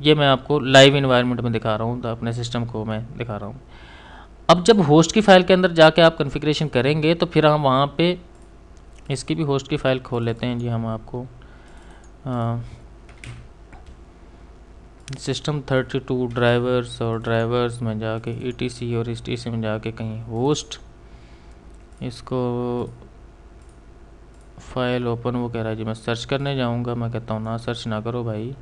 ये मैं आपको लाइव इन्वायरमेंट में दिखा रहा हूँ तो अपने सिस्टम को मैं दिखा रहा हूँ अब जब होस्ट की फ़ाइल के अंदर जाके आप कन्फिग्रेशन करेंगे तो फिर हम वहाँ पे इसकी भी होस्ट की फ़ाइल खोल लेते हैं जी हम आपको सिस्टम थर्टी टू ड्राइवर्स और ड्राइवर्स में जाके ई और सी में जाके कहीं होस्ट इसको फाइल ओपन वो कह रहा है जी मैं सर्च करने जाऊँगा मैं कहता हूँ ना सर्च ना करो भाई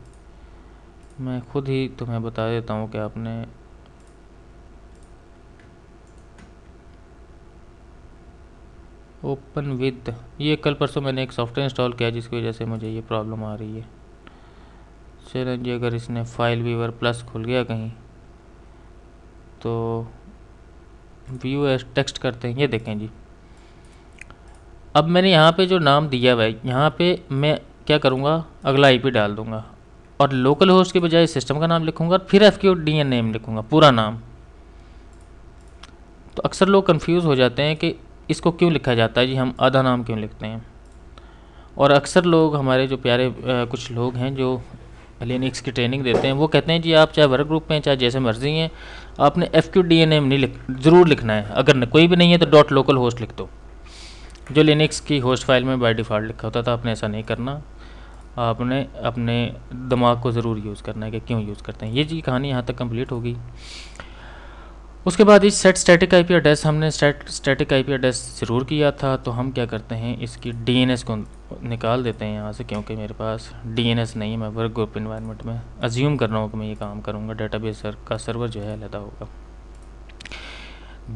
मैं खुद ही तुम्हें बता देता हूँ कि आपने ओपन विद ये कल परसों मैंने एक सॉफ्टवेयर इंस्टॉल किया जिसकी वजह से मुझे ये प्रॉब्लम आ रही है चलो जी अगर इसने फाइल वीवर प्लस खुल गया कहीं तो व्यू एस टेक्स्ट करते हैं ये देखें जी अब मैंने यहाँ पे जो नाम दिया हुआ है यहाँ पे मैं क्या करूँगा अगला आईपी डाल दूँगा और लोकल होस्ट के बजाय सिस्टम का नाम लिखूँगा और फिर F Q D N name लिखूँगा पूरा नाम तो अक्सर लोग कंफ्यूज हो जाते हैं कि इसको क्यों लिखा जाता है जी हम आधा नाम क्यों लिखते हैं और अक्सर लोग हमारे जो प्यारे आ, कुछ लोग हैं जो लिनिक्स की ट्रेनिंग देते हैं वो कहते हैं जी आप चाहे वर्क ग्रुप में चाहे जैसे मर्जी हैं आपने F Q D N M नहीं लिख ज़रूर लिखना है अगर न, कोई भी नहीं है तो डॉट लोकल होस्ट लिख दो जो लिनिक्स की होस्ट फाइल में बाय डिफ़ॉल्ट लिखा होता था आपने ऐसा नहीं करना आपने अपने दिमाग को ज़रूर यूज़ करना है कि क्यों यूज़ करते हैं ये जी कहानी यहाँ तक कंप्लीट होगी उसके बाद इस set static I P address हमने set static I P address ज़रूर किया था तो हम क्या करते हैं इसकी डी एन एस को निकाल देते हैं यहाँ से क्योंकि मेरे पास डी एन एस नहीं है मैं वर्क ग्रुप इन्वायरमेंट में अज्यूम कर रहा हूँ कि मैं ये काम करूँगा डाटा बेस का सर्वर जो है अलहदा होगा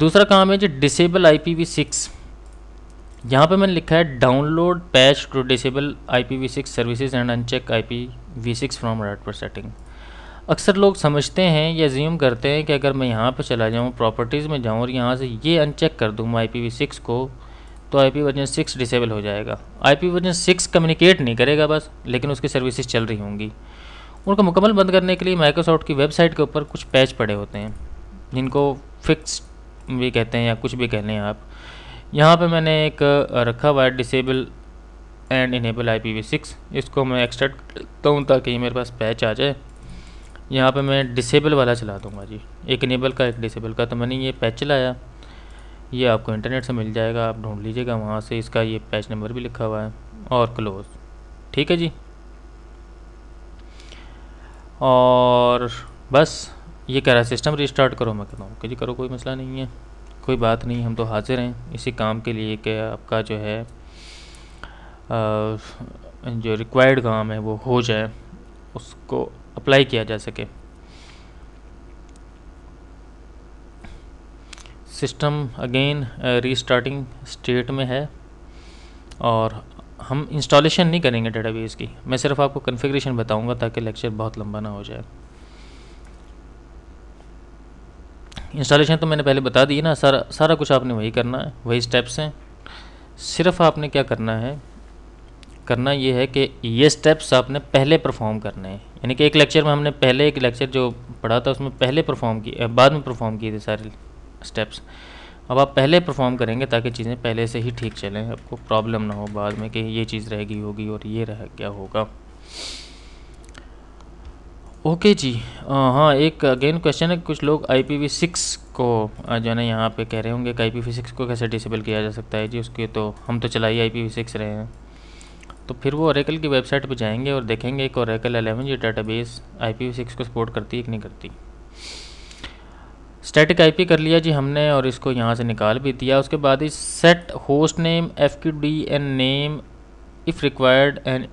दूसरा काम है जो disable I P V six यहाँ पर मैंने लिखा है download patch to disable I P V six services and uncheck I P V six from पर सेटिंग अक्सर लोग समझते हैं या ज्यूम करते हैं कि अगर मैं यहाँ पर चला जाऊँ प्रॉपर्टीज़ में जाऊँ और यहाँ से ये अनचेक कर दूँ आई पी सिक्स को तो I P version six disable हो जाएगा I P version six communicate नहीं करेगा बस लेकिन उसकी सर्विसेज चल रही होंगी उनको मुकम्मल बंद करने के लिए माइक्रोसॉफ्ट की वेबसाइट के ऊपर कुछ पैच पड़े होते हैं जिनको फिक्स भी कहते हैं या कुछ भी कह लें आप यहाँ पे मैंने एक रखा हुआ है disable and enable I P V six इसको मैं एक्सट्रैक्ट करता हूँ ताकि मेरे पास पैच आ जाए यहाँ पे मैं डिसेबल वाला चला दूँगा जी एक इनेबल का एक डिसेबल का तो मैंने ये पैच चलाया ये आपको इंटरनेट से मिल जाएगा आप ढूंढ लीजिएगा वहाँ से इसका ये पैच नंबर भी लिखा हुआ है और क्लोज ठीक है जी और बस ये कह रहा सिस्टम रिस्टार्ट करो मैं कहता हूँ कि जी करो कोई मसला नहीं है कोई बात नहीं हम तो हाजिर हैं इसी काम के लिए कि आपका जो है आ, जो रिक्वायर्ड काम है वो हो जाए उसको अप्लाई किया जा सके सिस्टम अगेन रीस्टार्टिंग स्टेट में है और हम इंस्टॉलेशन नहीं करेंगे डेटाबेस की मैं सिर्फ आपको कॉन्फ़िगरेशन बताऊंगा ताकि लेक्चर बहुत लंबा ना हो जाए इंस्टॉलेशन तो मैंने पहले बता दी ना सारा सारा कुछ आपने वही करना है वही स्टेप्स हैं सिर्फ आपने क्या करना है करना ये है कि ये स्टेप्स आपने पहले परफॉर्म करने हैं यानी कि एक लेक्चर में हमने पहले एक लेक्चर जो पढ़ा था उसमें पहले परफॉर्म की बाद में परफॉर्म किए थे सारे स्टेप्स अब आप पहले परफॉर्म करेंगे ताकि चीज़ें पहले से ही ठीक चलें आपको प्रॉब्लम ना हो बाद में कि ये चीज़ रहेगी होगी और ये रह क्या होगा ओके जी आ, हाँ एक अगेन क्वेश्चन है कुछ लोग आई पी वी सिक्स को जो है ना यहाँ पे कह रहे होंगे कि आई पी वी सिक्स को कैसे डिसेबल किया जा सकता है जी उसके तो हम तो चला ही आई पी वी सिक्स रहे हैं तो फिर वो ओरेकल की वेबसाइट पर जाएंगे और देखेंगे कि ओरेकल एलेवन ये पी सिक्स को सपोर्ट करती है कि नहीं करती स्टैटिक आईपी कर लिया जी हमने और इसको यहाँ से निकाल भी दिया उसके बाद इस set host name F Q D N name if required and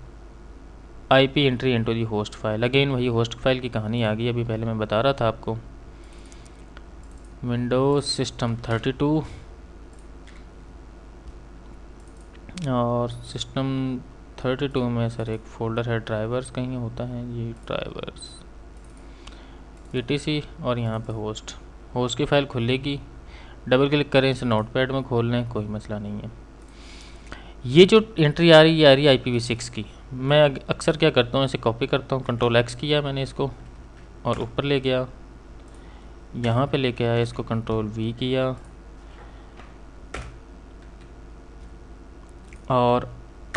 I P entry into the host file again वही होस्ट फाइल की कहानी आ गई अभी पहले मैं बता रहा था आपको विंडोज सिस्टम 32 और सिस्टम थर्टी टू में सर एक फ़ोल्डर है ड्राइवर्स कहीं होता है ये ड्राइवर्स ई e और यहाँ पे होस्ट होस्ट की फ़ाइल खुलेगी डबल क्लिक करें इसे नोटपैड में खोल लें कोई मसला नहीं है ये जो एंट्री आ रही है आ रही है आई की मैं अक्सर क्या करता हूँ इसे कॉपी करता हूँ कंट्रोल एक्स किया मैंने इसको और ऊपर ले गया यहाँ पे लेके आया इसको कंट्रोल वी किया और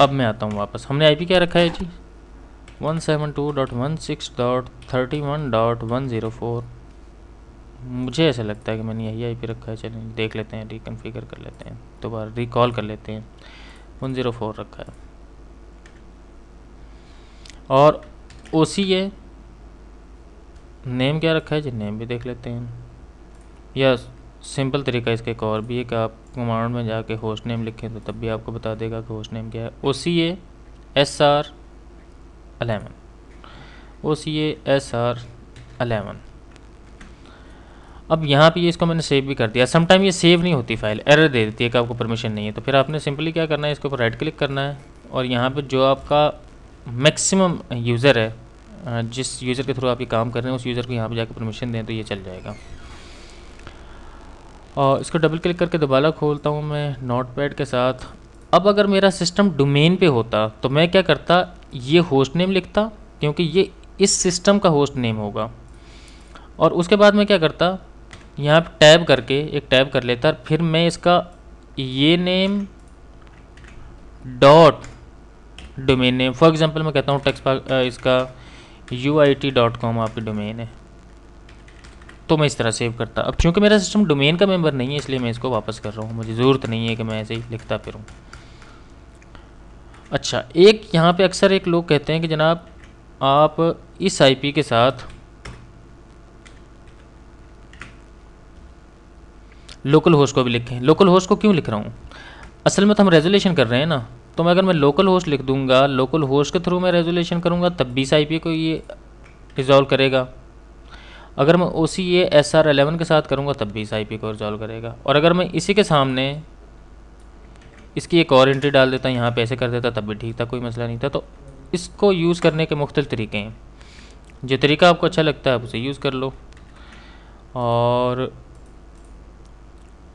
अब मैं आता हूँ वापस हमने आईपी क्या रखा है जी one seven two dot one six dot thirty one dot one zero four मुझे ऐसा लगता है कि मैंने यही आईपी रखा है चलिए देख लेते हैं रिकनफिगर कर लेते हैं दोबारा रिकॉल कर लेते हैं वन ज़ीरो फोर रखा है और ओ सी ए नेम क्या रखा है जी नेम भी देख लेते हैं या सिंपल तरीका इसका एक और भी है कि आप कमांड में जाके होस्ट नेम लिखें तो तब भी आपको बता देगा कि होस्ट नेम क्या है O C A S R eleven O C A S R eleven अब यहाँ पे ये इसको मैंने सेव भी कर दिया समटाइम ये सेव नहीं होती फाइल एरर दे देती है कि आपको परमिशन नहीं है तो फिर आपने सिंपली क्या करना है इसके ऊपर राइट क्लिक करना है और यहाँ पे जो आपका मैक्सिमम यूज़र है जिस यूज़र के थ्रू आप ये काम कर रहे हैं उस यूज़र को यहाँ पे जाकर परमिशन दें तो ये चल जाएगा और इसको डबल क्लिक करके दोबारा खोलता हूँ मैं नोट पैड के साथ अब अगर मेरा सिस्टम डोमेन पे होता तो मैं क्या करता ये होस्ट नेम लिखता क्योंकि ये इस सिस्टम का होस्ट नेम होगा और उसके बाद मैं क्या करता यहाँ पर टैब करके एक टैब कर लेता फिर मैं इसका ये name dot domain name for example मैं कहता हूँ टेक्स इसका U I T dot com आपकी डोमेन है तो मैं इस तरह सेव करता अब चूँकि मेरा सिस्टम डोमेन का मेंबर नहीं है इसलिए मैं इसको वापस कर रहा हूँ मुझे ज़रूरत नहीं है कि मैं ऐसे ही लिखता फिरूँ अच्छा एक यहाँ पे अक्सर एक लोग कहते हैं कि जनाब आप इस आईपी के साथ लोकल होस्ट को भी लिखें लोकल होस्ट को क्यों लिख रहा हूँ असल में तो हम रेजोलेशन कर रहे हैं ना तो मैं अगर मैं लोकल होस्ट लिख दूंगा लोकल होस्ट के थ्रू मैं रेजोलेशन करूँगा तब इस आई को ये रिजॉल्व करेगा अगर मैं उसी ये एस आर एलेवन के साथ करूँगा तब भी इस आई पी को रिजॉल्व करेगा और अगर मैं इसी के सामने इसकी एक और एंट्री डाल देता यहाँ पे ऐसे कर देता तब भी ठीक था कोई मसला नहीं था तो इसको यूज़ करने के मुख्तल तरीके हैं जो तरीका आपको अच्छा लगता है आप उसे यूज़ कर लो और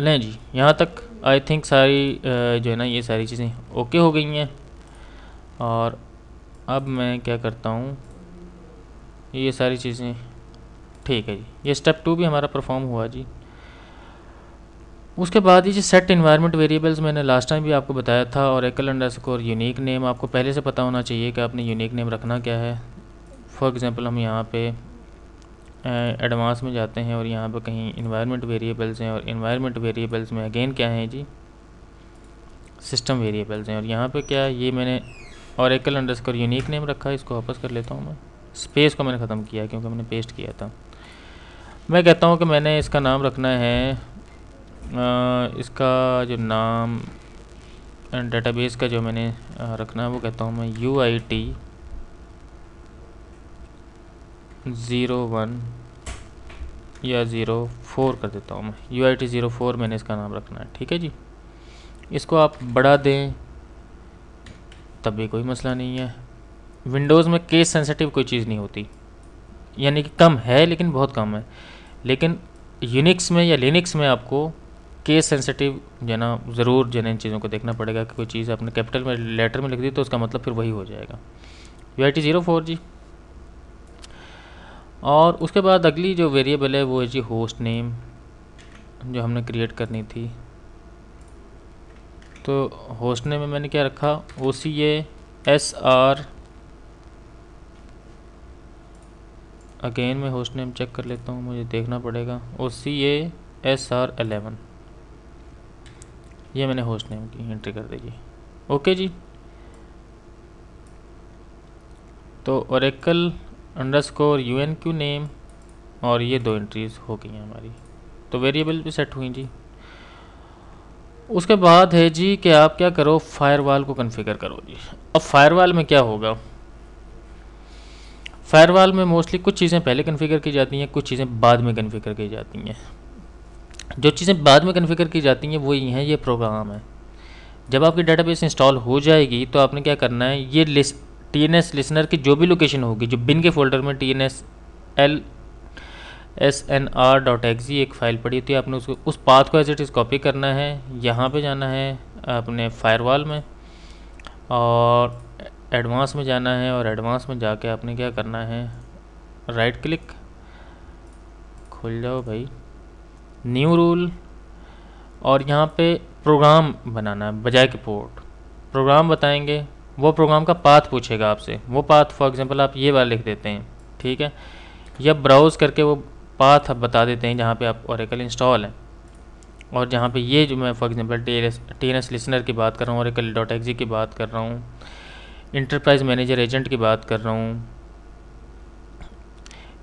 लें जी यहाँ तक आई थिंक सारी जो है ना ये सारी चीज़ें ओके हो गई हैं और अब मैं क्या करता हूँ ये सारी चीज़ें ठीक है जी ये स्टेप टू भी हमारा परफॉर्म हुआ जी उसके बाद ये जी सेट इन्वायरमेंट वेरिएबल्स मैंने लास्ट टाइम भी आपको बताया था और एकल अंडर स्कोर यूनिक नेम आपको पहले से पता होना चाहिए कि आपने यूनिक नेम रखना क्या है फॉर एग्ज़ाम्पल हम यहाँ पे एडवांस में जाते हैं और यहाँ पे कहीं इन्वायरमेंट वेरिएबल्स हैं और इन्वायरमेंट वेरिएबल्स में अगेन क्या हैं जी सिस्टम वेरिएबल्स हैं और यहाँ पर क्या है ये मैंने और एकल अंडर स्कोर यूनिक नेम रखा है इसको वापस कर लेता हूँ मैं स्पेस को मैंने ख़त्म किया क्योंकि मैंने पेस्ट किया था मैं कहता हूँ कि मैंने इसका नाम रखना है आ, इसका जो नाम डेटाबेस का जो मैंने रखना है वो कहता हूँ मैं U I T zero one या ज़ीरो फोर कर देता हूँ मैं U I T zero four मैंने इसका नाम रखना है ठीक है जी इसको आप बढ़ा दें तब भी कोई मसला नहीं है विंडोज़ में केस सेंसिटिव कोई चीज़ नहीं होती यानी कि कम है लेकिन बहुत कम है लेकिन यूनिक्स में या लिनिक्स में आपको केस सेंसिटिव जो है ना ज़रूर जो है इन चीज़ों को देखना पड़ेगा कि कोई चीज़ आपने कैपिटल में लेटर में लिख दी तो उसका मतलब फिर वही हो जाएगा U I T zero four जी और उसके बाद अगली जो वेरिएबल है वो है जी होस्ट नेम जो हमने क्रिएट करनी थी तो होस्ट नेम में मैंने क्या रखा O C A S R again मैं होस्ट नेम चेक कर लेता हूँ मुझे देखना पड़ेगा O C A S R eleven ये मैंने होस्ट नेम की एंट्री कर दी ओके जी तो Oracle underscore U N Q name और ये दो एंट्रीज़ हो गई हैं हमारी तो वेरिएबल भी सेट हुई जी उसके बाद है जी कि आप क्या करो फायरवाल को कॉन्फ़िगर करो जी अब फायरवाल में क्या होगा फायरवॉल में मोस्टली कुछ चीज़ें पहले कन्फिगर की जाती हैं कुछ चीज़ें बाद में कन्फिगर की जाती हैं जो चीज़ें बाद में कन्फिगर की जाती हैं वो ये हैं ये प्रोग्राम है जब आपकी बेस इंस्टॉल हो जाएगी तो आपने क्या करना है ये टी एन एस लिसनर की जो भी लोकेशन होगी जो बिन के फोल्डर में T N S L S N R dot exe एक फ़ाइल पड़ी होती है आपने उसको उस पाथ को एज इट इज़ कॉपी करना है यहाँ पे जाना है अपने फायरवॉल में और एडवांस में जाना है और एडवांस में जाके आपने क्या करना है राइट क्लिक खुल जाओ भाई न्यू रूल और यहाँ पे प्रोग्राम बनाना है बजाय के पोर्ट प्रोग्राम बताएंगे वो प्रोग्राम का पाथ पूछेगा आपसे वो पाथ फॉर एग्जांपल आप ये वाला लिख देते हैं ठीक है या ब्राउज़ करके वो पाथ आप बता देते हैं जहाँ पे आप औरकल इंस्टॉल है और जहाँ पे ये जो मैं for example T N S listener की बात कर रहा हूँ एक डॉट एक्जी की बात कर रहा हूँ इंटरप्राइज मैनेजर एजेंट की बात कर रहा हूँ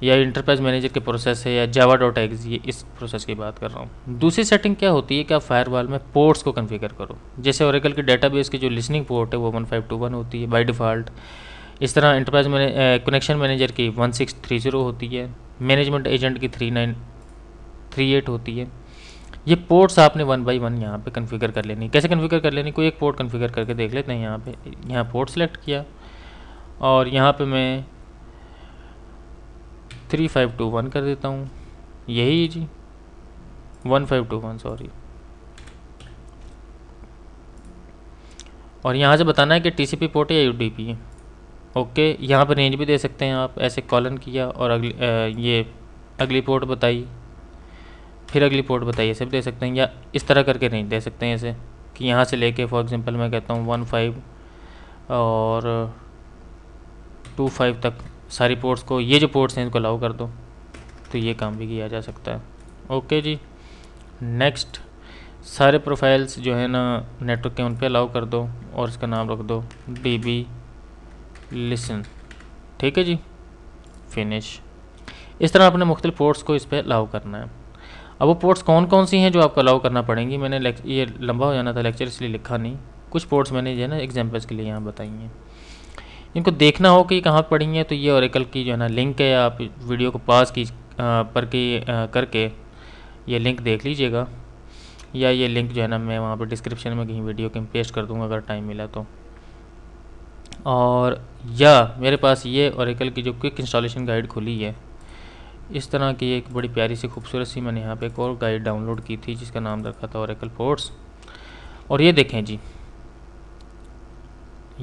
या इंटरप्राइज मैनेजर के प्रोसेस है या जावा डॉट एक्स ये इस प्रोसेस की बात कर रहा हूँ दूसरी सेटिंग क्या होती है कि आप फायरवॉल में पोर्ट्स को कन्फिगर करो जैसे ओरेकल के डेटाबेस की जो लिसनिंग पोर्ट है वो वन फाइव टू वन होती है बाई डिफ़ॉल्ट इस तरह इंटरप्राइज कनेक्शन मैनेजर की वन सिक्स थ्री ज़ीरो होती है मैनेजमेंट एजेंट की थ्री नाइन थ्री एट होती है ये पोर्ट्स आपने वन बाई वन यहाँ पे कन्फिगर कर लेनी कैसे कन्फिगर कर लेनी कोई एक पोर्ट कन्फिगर करके देख लेते हैं यहाँ पे यहाँ पोर्ट सेलेक्ट किया और यहाँ पे मैं थ्री फाइव टू वन कर देता हूँ यही जी one five two one sorry और यहाँ से बताना है कि टीसीपी पोर्ट है या पी है ओके यहाँ पर रेंज भी दे सकते हैं आप ऐसे कॉलन किया और अगली ये अगली पोर्ट बताई फिर अगली पोर्ट बताइए सिर्फ दे सकते हैं या इस तरह करके नहीं दे सकते हैं इसे कि यहाँ से लेके फॉर एग्जांपल मैं कहता हूँ वन फाइव और टू फाइव तक सारी पोर्ट्स को ये जो पोर्ट्स हैं इनको अलाउ कर दो तो ये काम भी किया जा सकता है ओके जी नेक्स्ट सारे प्रोफाइल्स जो है ना नेटवर्क के उन पर अलाउ कर दो और इसका नाम रख दो डी बी लिसन ठीक है जी फिनिश इस तरह आपने मुख्तल पोर्ट्स को इस पर अलाउ करना है अब वो पोर्ट्स कौन कौन सी हैं जो आपको अलाउ करना पड़ेंगी मैंने ये लंबा हो जाना था लेक्चर इसलिए लिखा नहीं कुछ पोर्ट्स मैंने जो है ना एग्जाम्पल्स के लिए यहाँ बताई हैं इनको देखना हो कि कहाँ पढ़ी हैं तो ये औरकल की जो है ना लिंक है आप वीडियो को पास की पर की करके ये लिंक देख लीजिएगा या ये लिंक जो है ना मैं वहाँ पर डिस्क्रिप्शन में कहीं वीडियो के पेस्ट कर दूँगा अगर टाइम मिला तो और या मेरे पास ये औरकल की जो क्विक इंस्टॉलेशन गाइड खुली है इस तरह की एक बड़ी प्यारी सी खूबसूरत सी मैंने यहाँ पे एक और गाइड डाउनलोड की थी जिसका नाम रखा था औरकल पोर्ट्स और ये देखें जी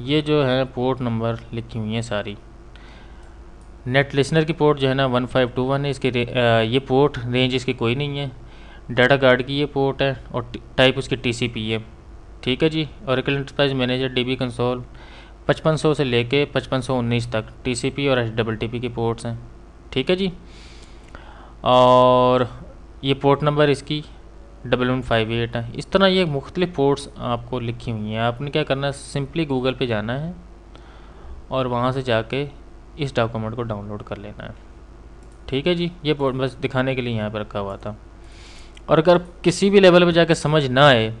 ये जो है पोर्ट नंबर लिखी हुई हैं सारी नेट लिसनर की पोर्ट जो है ना वन फाइव टू वन है इसकी आ, ये पोर्ट रेंज इसकी कोई नहीं है डाटा कार्ड की ये पोर्ट है और टाइप उसकी पी है ठीक है जी Oracle enterprise manager D B console सौ से लेके उन्नीस तक पी और एच डबल टी की पोर्ट्स हैं ठीक है जी और ये पोर्ट नंबर इसकी डबल वन फाइव एट है इस तरह ये मुख्तलिफ पोर्ट्स आपको लिखी हुई हैं आपने क्या करना है सिंपली गूगल पे जाना है और वहाँ से जाके इस डॉक्यूमेंट को डाउनलोड कर लेना है ठीक है जी ये पोर्ट बस दिखाने के लिए यहाँ पर रखा हुआ था और अगर किसी भी लेवल पर जाके समझ ना आए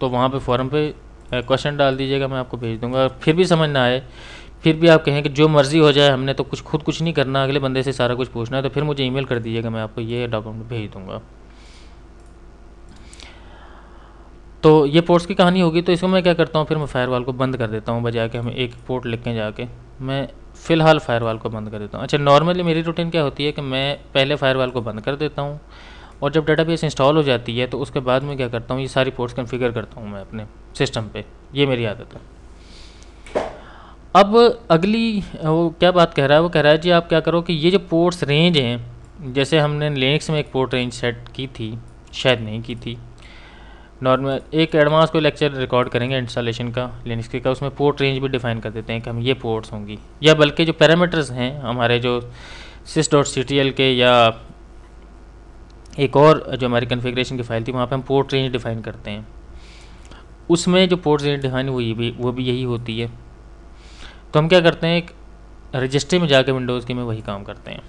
तो वहाँ पे फॉरम पे क्वेश्चन डाल दीजिएगा मैं आपको भेज दूँगा फिर भी समझ ना आए फिर भी आप कहें कि जो मर्ज़ी हो जाए हमने तो कुछ खुद कुछ नहीं करना अगले बंदे से सारा कुछ पूछना है तो फिर मुझे ईमेल कर दीजिएगा मैं आपको ये डॉक्यूमेंट भेज दूँगा तो ये पोर्ट्स की कहानी होगी तो इसको मैं क्या करता हूँ फिर मैं फायरवाल को बंद कर देता हूँ बजाय कि हमें एक पोर्ट लिख के जाके मैं फ़िलहाल फायरवाल को बंद कर देता हूँ अच्छा नॉर्मली मेरी रूटीन क्या होती है कि मैं पहले फायरवाल को बंद कर देता हूँ और जब बेस इंस्टॉल हो जाती है तो उसके बाद मैं क्या करता हूँ ये सारी पोर्ट्स कन्फिगर करता हूँ मैं अपने सिस्टम पर ये मेरी आदत है अब अगली वो क्या बात कह रहा है वो कह रहा है जी आप क्या करो कि ये जो पोर्ट्स रेंज हैं जैसे हमने लिनक्स में एक पोर्ट रेंज सेट की थी शायद नहीं की थी नॉर्मल एक एडवांस को लेक्चर रिकॉर्ड करेंगे इंस्टॉलेशन का लिनक्स के का उसमें पोर्ट रेंज भी डिफाइन कर देते हैं कि हम ये पोर्ट्स होंगी या बल्कि जो पैरामीटर्स हैं हमारे जो sys dot C T L के या एक और जो हमारी कन्फिग्रेशन की फाइल थी वहाँ पर हम पोर्ट रेंज डिफाइन करते हैं उसमें जो पोर्ट रेंज डिफाइन हुई भी वो भी यही होती है तो हम क्या करते हैं एक रजिस्ट्री में जाके विंडोज़ के में वही काम करते हैं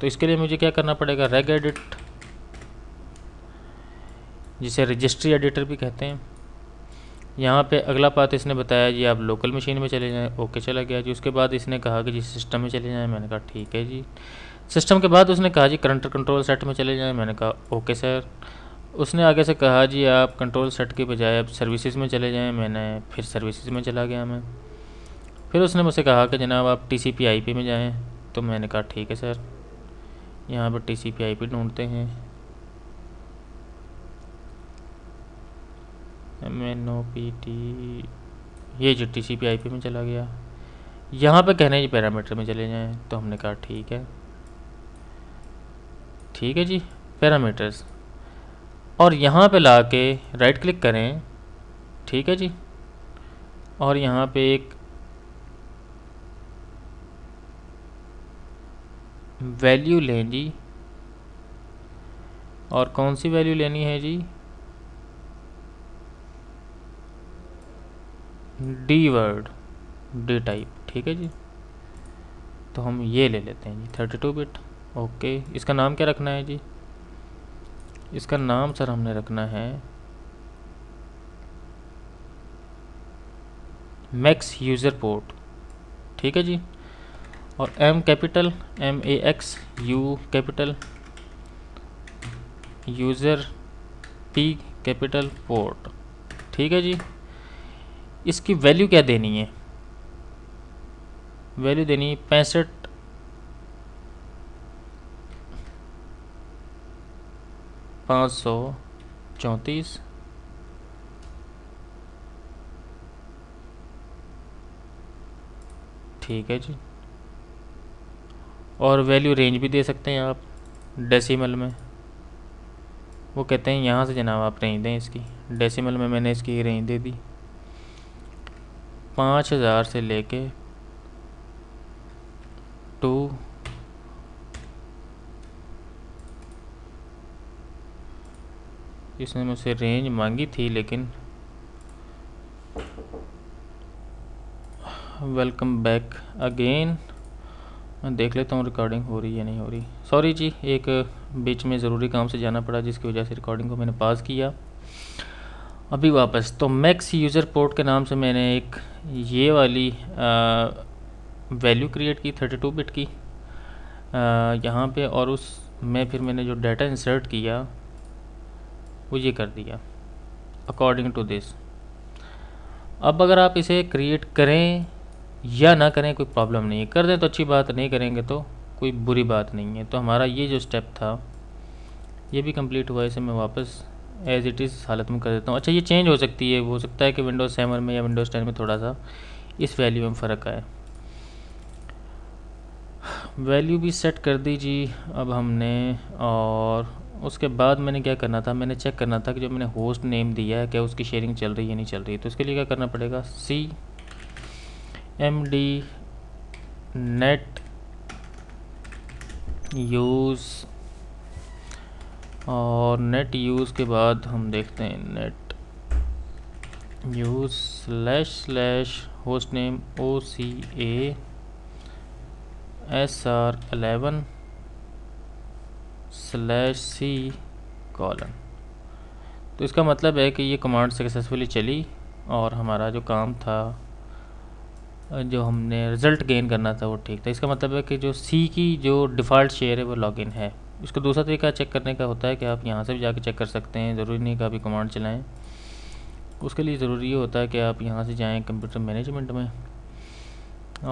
तो इसके लिए मुझे क्या करना पड़ेगा रेग एडिट जिसे रजिस्ट्री एडिटर भी कहते हैं यहाँ पे अगला पात इसने बताया जी आप लोकल मशीन में चले जाएं ओके चला गया जी उसके बाद इसने कहा कि जी सिस्टम में चले जाएं मैंने कहा ठीक है जी सिस्टम के बाद उसने कहा जी करंट कंट्रोल सेट में चले जाएं मैंने कहा ओके सर उसने आगे से कहा जी आप कंट्रोल सेट के बजाय अब सर्विसेज में चले जाएं मैंने फिर सर्विसेज में चला गया मैं फिर उसने मुझसे कहा कि जनाब आप T C P I P में जाएँ तो मैंने कहा ठीक है सर यहाँ पर T C P I P ढूँढते हैं M N O P T ये जो T C P I P में चला गया यहाँ पे कहने जी पैरामीटर में चले जाएँ तो हमने कहा ठीक है ठीक है जी पैरामीटर्स और यहाँ पे ला के राइट क्लिक करें ठीक है जी और यहाँ पे एक वैल्यू लें जी और कौन सी वैल्यू लेनी है जी डी वर्ड डी टाइप ठीक है जी तो हम ये ले लेते हैं जी थर्टी टू बिट ओके इसका नाम क्या रखना है जी इसका नाम सर हमने रखना है मैक्स यूज़र पोर्ट ठीक है जी और M capital M A X U capital user P capital port ठीक है जी इसकी वैल्यू क्या देनी है वैल्यू देनी है पैंसठ पाँच सौ चौंतीस ठीक है जी और वैल्यू रेंज भी दे सकते हैं आप डेसिमल में वो कहते हैं यहाँ से जनाब आप रेंज दें इसकी डेसिमल में मैंने इसकी रेंज दे दी पाँच हज़ार से लेके टू इसने मुझसे रेंज मांगी थी लेकिन वेलकम बैक अगेन मैं देख लेता हूँ रिकॉर्डिंग हो रही है नहीं हो रही सॉरी जी एक बीच में ज़रूरी काम से जाना पड़ा जिसकी वजह से रिकॉर्डिंग को मैंने पास किया अभी वापस तो मैक्स यूज़र पोर्ट के नाम से मैंने एक ये वाली वैल्यू क्रिएट की 32 बिट की यहाँ पे और उस में फिर मैंने जो डाटा इंसर्ट किया वो ये कर दिया अकॉर्डिंग टू दिस अब अगर आप इसे क्रिएट करें या ना करें कोई प्रॉब्लम नहीं है कर दें तो अच्छी बात नहीं करेंगे तो कोई बुरी बात नहीं है तो हमारा ये जो स्टेप था ये भी कंप्लीट हुआ इसे मैं वापस एज इट इज़ हालत में कर देता हूँ अच्छा ये चेंज हो सकती है हो सकता है कि विंडोज़ सेवन में या विंडोज़ टेन में थोड़ा सा इस वैल्यू में फ़र्क आए वैल्यू भी सेट कर दी जी अब हमने और उसके बाद मैंने क्या करना था मैंने चेक करना था कि जो मैंने होस्ट नेम दिया है क्या उसकी शेयरिंग चल रही है नहीं चल रही है तो उसके लिए क्या करना पड़ेगा C M D net use और नेट यूज़ के बाद हम देखते हैं net use slash slash host name O C S R eleven slash C colon तो इसका मतलब है कि ये कमांड सक्सेसफुली चली और हमारा जो काम था जो हमने रिज़ल्ट गेन करना था वो ठीक था इसका मतलब है कि जो सी की जो डिफ़ॉल्ट शेयर है वो लॉगिन है इसको दूसरा तरीका चेक करने का होता है कि आप यहाँ से भी जाके चेक कर सकते हैं ज़रूरी नहीं कि आप कमांड चलाएँ उसके लिए ज़रूरी ये होता है कि आप यहाँ से जाएँ कंप्यूटर मैनेजमेंट में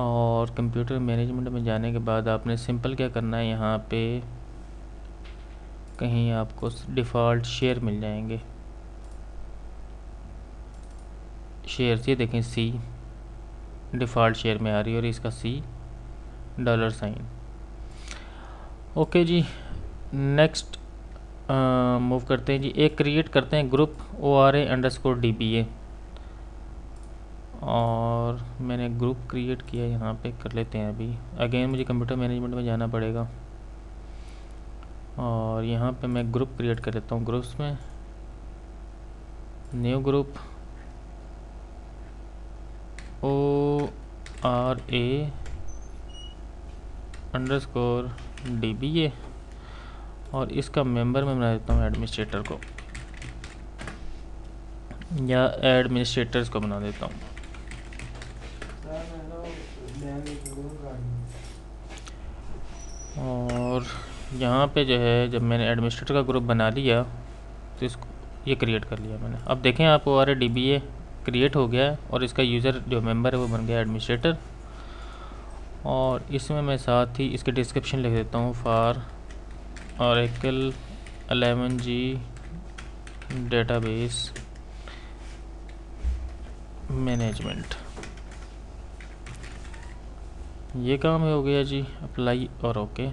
और कंप्यूटर मैनेजमेंट में जाने के बाद आपने सिंपल क्या करना है यहाँ पे कहीं आपको डिफ़ॉल्ट शेयर मिल जाएंगे शेयर ये देखें सी डिफ़ॉल्ट शेयर में आ रही है और इसका सी डॉलर साइन ओके जी नेक्स्ट मूव करते हैं जी एक क्रिएट करते हैं group O R A underscore D B A और मैंने ग्रुप क्रिएट किया यहाँ पे कर लेते हैं अभी अगेन मुझे कंप्यूटर मैनेजमेंट में जाना पड़ेगा और यहाँ पे मैं ग्रुप क्रिएट कर लेता हूँ ग्रुप्स में new group O R A underscore D B A और इसका मेंबर में बना देता हूँ एडमिनिस्ट्रेटर को या एडमिनिस्ट्रेटर्स को बना देता हूँ और यहाँ पे जो है जब मैंने एडमिनिस्ट्रेटर का ग्रुप बना लिया तो इसको ये क्रिएट कर लिया मैंने अब देखें आप O R A D B A create हो गया है और इसका यूज़र जो मेंबर है वो बन गया एडमिनिस्ट्रेटर और इसमें मैं साथ ही इसके डिस्क्रिप्शन लिख देता हूँ फार और अलेवन जी डेटाबेस मैनेजमेंट ये काम हो गया जी अप्लाई और ओके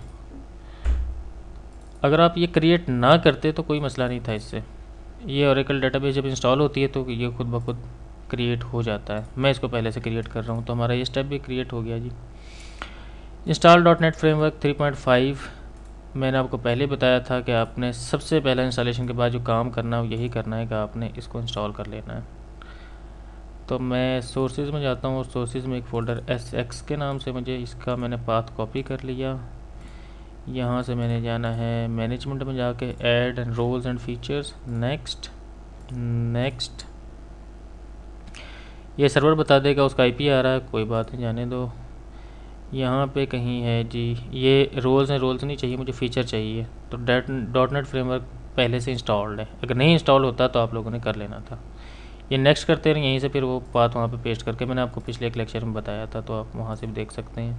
अगर आप ये क्रिएट ना करते तो कोई मसला नहीं था इससे ये औरकल डेटाबेस जब इंस्टॉल होती है तो ये खुद ब खुद क्रिएट हो जाता है मैं इसको पहले से क्रिएट कर रहा हूँ तो हमारा ये स्टेप भी क्रिएट हो गया जी install dot net framework three point five मैंने आपको पहले बताया था कि आपने सबसे पहला इंस्टॉलेशन के बाद जो काम करना है यही करना है कि आपने इसको इंस्टॉल कर लेना है तो मैं सोर्सेज में जाता हूँ और सोर्सेज में एक फ़ोल्डर एस एक्स के नाम से मुझे इसका मैंने पाथ कॉपी कर लिया यहाँ से मैंने जाना है मैनेजमेंट में जाके add and roles and features next next ये सर्वर बता देगा उसका आईपी आ रहा है कोई बात नहीं जाने दो यहाँ पे कहीं है जी ये रोल्स हैं रोल्स नहीं चाहिए मुझे फ़ीचर चाहिए तो डेट डॉट नेट फ्रेमवर्क पहले से इंस्टॉल्ड है अगर नहीं इंस्टॉल होता तो आप लोगों ने कर लेना था ये नेक्स्ट करते रहें यहीं से फिर वो बात वहाँ पे पेस्ट करके मैंने आपको पिछले एक लेक्चर में बताया था तो आप वहाँ से भी देख सकते हैं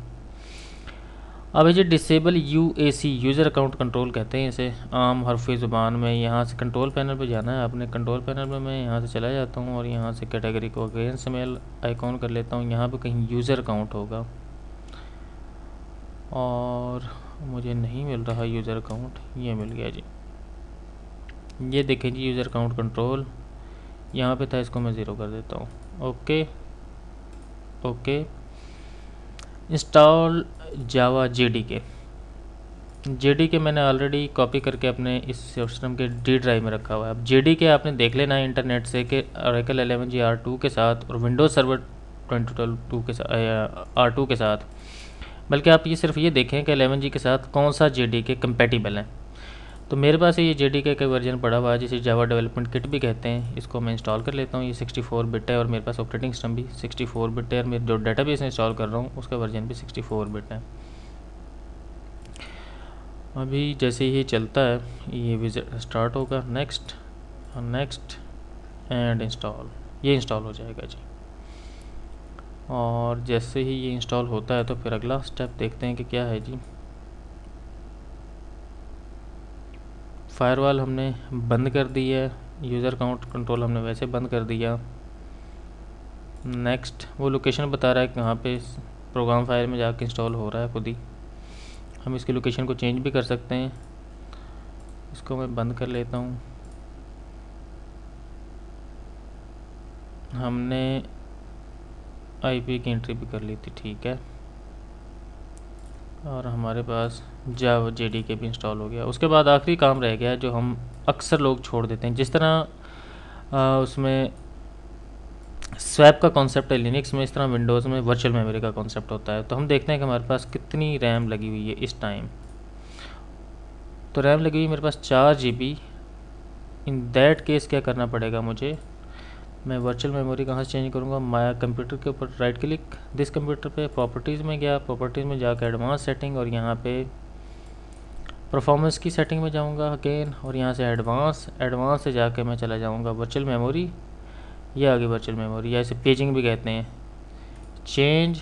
अब ये disable U A C user account control कहते हैं इसे आम हरफी ज़ुबान में यहाँ से कंट्रोल पैनल पे जाना है अपने कंट्रोल पैनल में मैं यहाँ से चला जाता हूँ और यहाँ से कैटेगरी को अगेंस्ट मेल आइकॉन कर लेता हूँ यहाँ पे कहीं यूज़र अकाउंट होगा और मुझे नहीं मिल रहा यूज़र अकाउंट ये मिल गया जी ये देखें जी यूज़र अकाउंट कंट्रोल यहाँ पर था इसको मैं ज़ीरो कर देता हूँ okay okay install Java J D K J D के मैंने ऑलरेडी कॉपी करके अपने इस सिस्टम के डी ड्राइव में रखा हुआ है अब जे डी के आपने देख लेना है इंटरनेट से कि Oracle eleven G R two के साथ और Windows server twenty twelve two के साथ आर टू के साथ बल्कि आप ये सिर्फ ये देखें कि एलेवन जी के साथ कौन सा जे डी के कंपेटिबल है तो मेरे पास ये जे डी के वर्जन पड़ा हुआ है जिसे जावा डेवलपमेंट किट भी कहते हैं इसको मैं इंस्टॉल कर लेता हूँ ये 64 बिट है और मेरे पास ऑपरेटिंग सिस्टम भी 64 बिट है और मेरे जो डाटा बेस इंस्टॉल कर रहा हूँ उसका वर्जन भी 64 बिट है अभी जैसे ही चलता है ये विजिट स्टार्ट होगा नेक्स्ट नेक्स्ट एंड इंस्टॉल ये इंस्टॉल हो जाएगा जी और जैसे ही ये इंस्टॉल होता है तो फिर अगला स्टेप देखते हैं कि क्या है जी फायरवॉल हमने बंद कर दी है यूज़र काउंट कंट्रोल हमने वैसे बंद कर दिया नेक्स्ट वो लोकेशन बता रहा है कहाँ पे प्रोग्राम फायर में जाके इंस्टॉल हो रहा है खुद ही हम इसकी लोकेशन को चेंज भी कर सकते हैं इसको मैं बंद कर लेता हूँ हमने आईपी की एंट्री भी कर ली थी ठीक है और हमारे पास जाव जे डी के भी इंस्टॉल हो गया उसके बाद आखिरी काम रह गया जो हम अक्सर लोग छोड़ देते हैं जिस तरह आ, उसमें स्वैप का कॉन्सेप्ट है लिनक्स में इस तरह विंडोज़ में वर्चुअल मेमोरी का कॉन्सेप्ट होता है तो हम देखते हैं कि हमारे पास कितनी रैम लगी हुई है इस टाइम तो रैम लगी हुई मेरे पास चार G B in that case क्या करना पड़ेगा मुझे मैं वर्चुअल मेमोरी कहाँ से चेंज करूँगा माया कंप्यूटर के ऊपर राइट क्लिक दिस कंप्यूटर पे प्रॉपर्टीज़ में गया प्रॉपर्टीज़ में जाकर एडवांस सेटिंग और यहाँ पे परफॉर्मेंस की सेटिंग में जाऊँगा अगेन और यहाँ से एडवांस एडवांस से जाके मैं चला जाऊँगा वर्चुअल मेमोरी या आगे वर्चुअल मेमोरी या इसे पेजिंग भी कहते हैं चेंज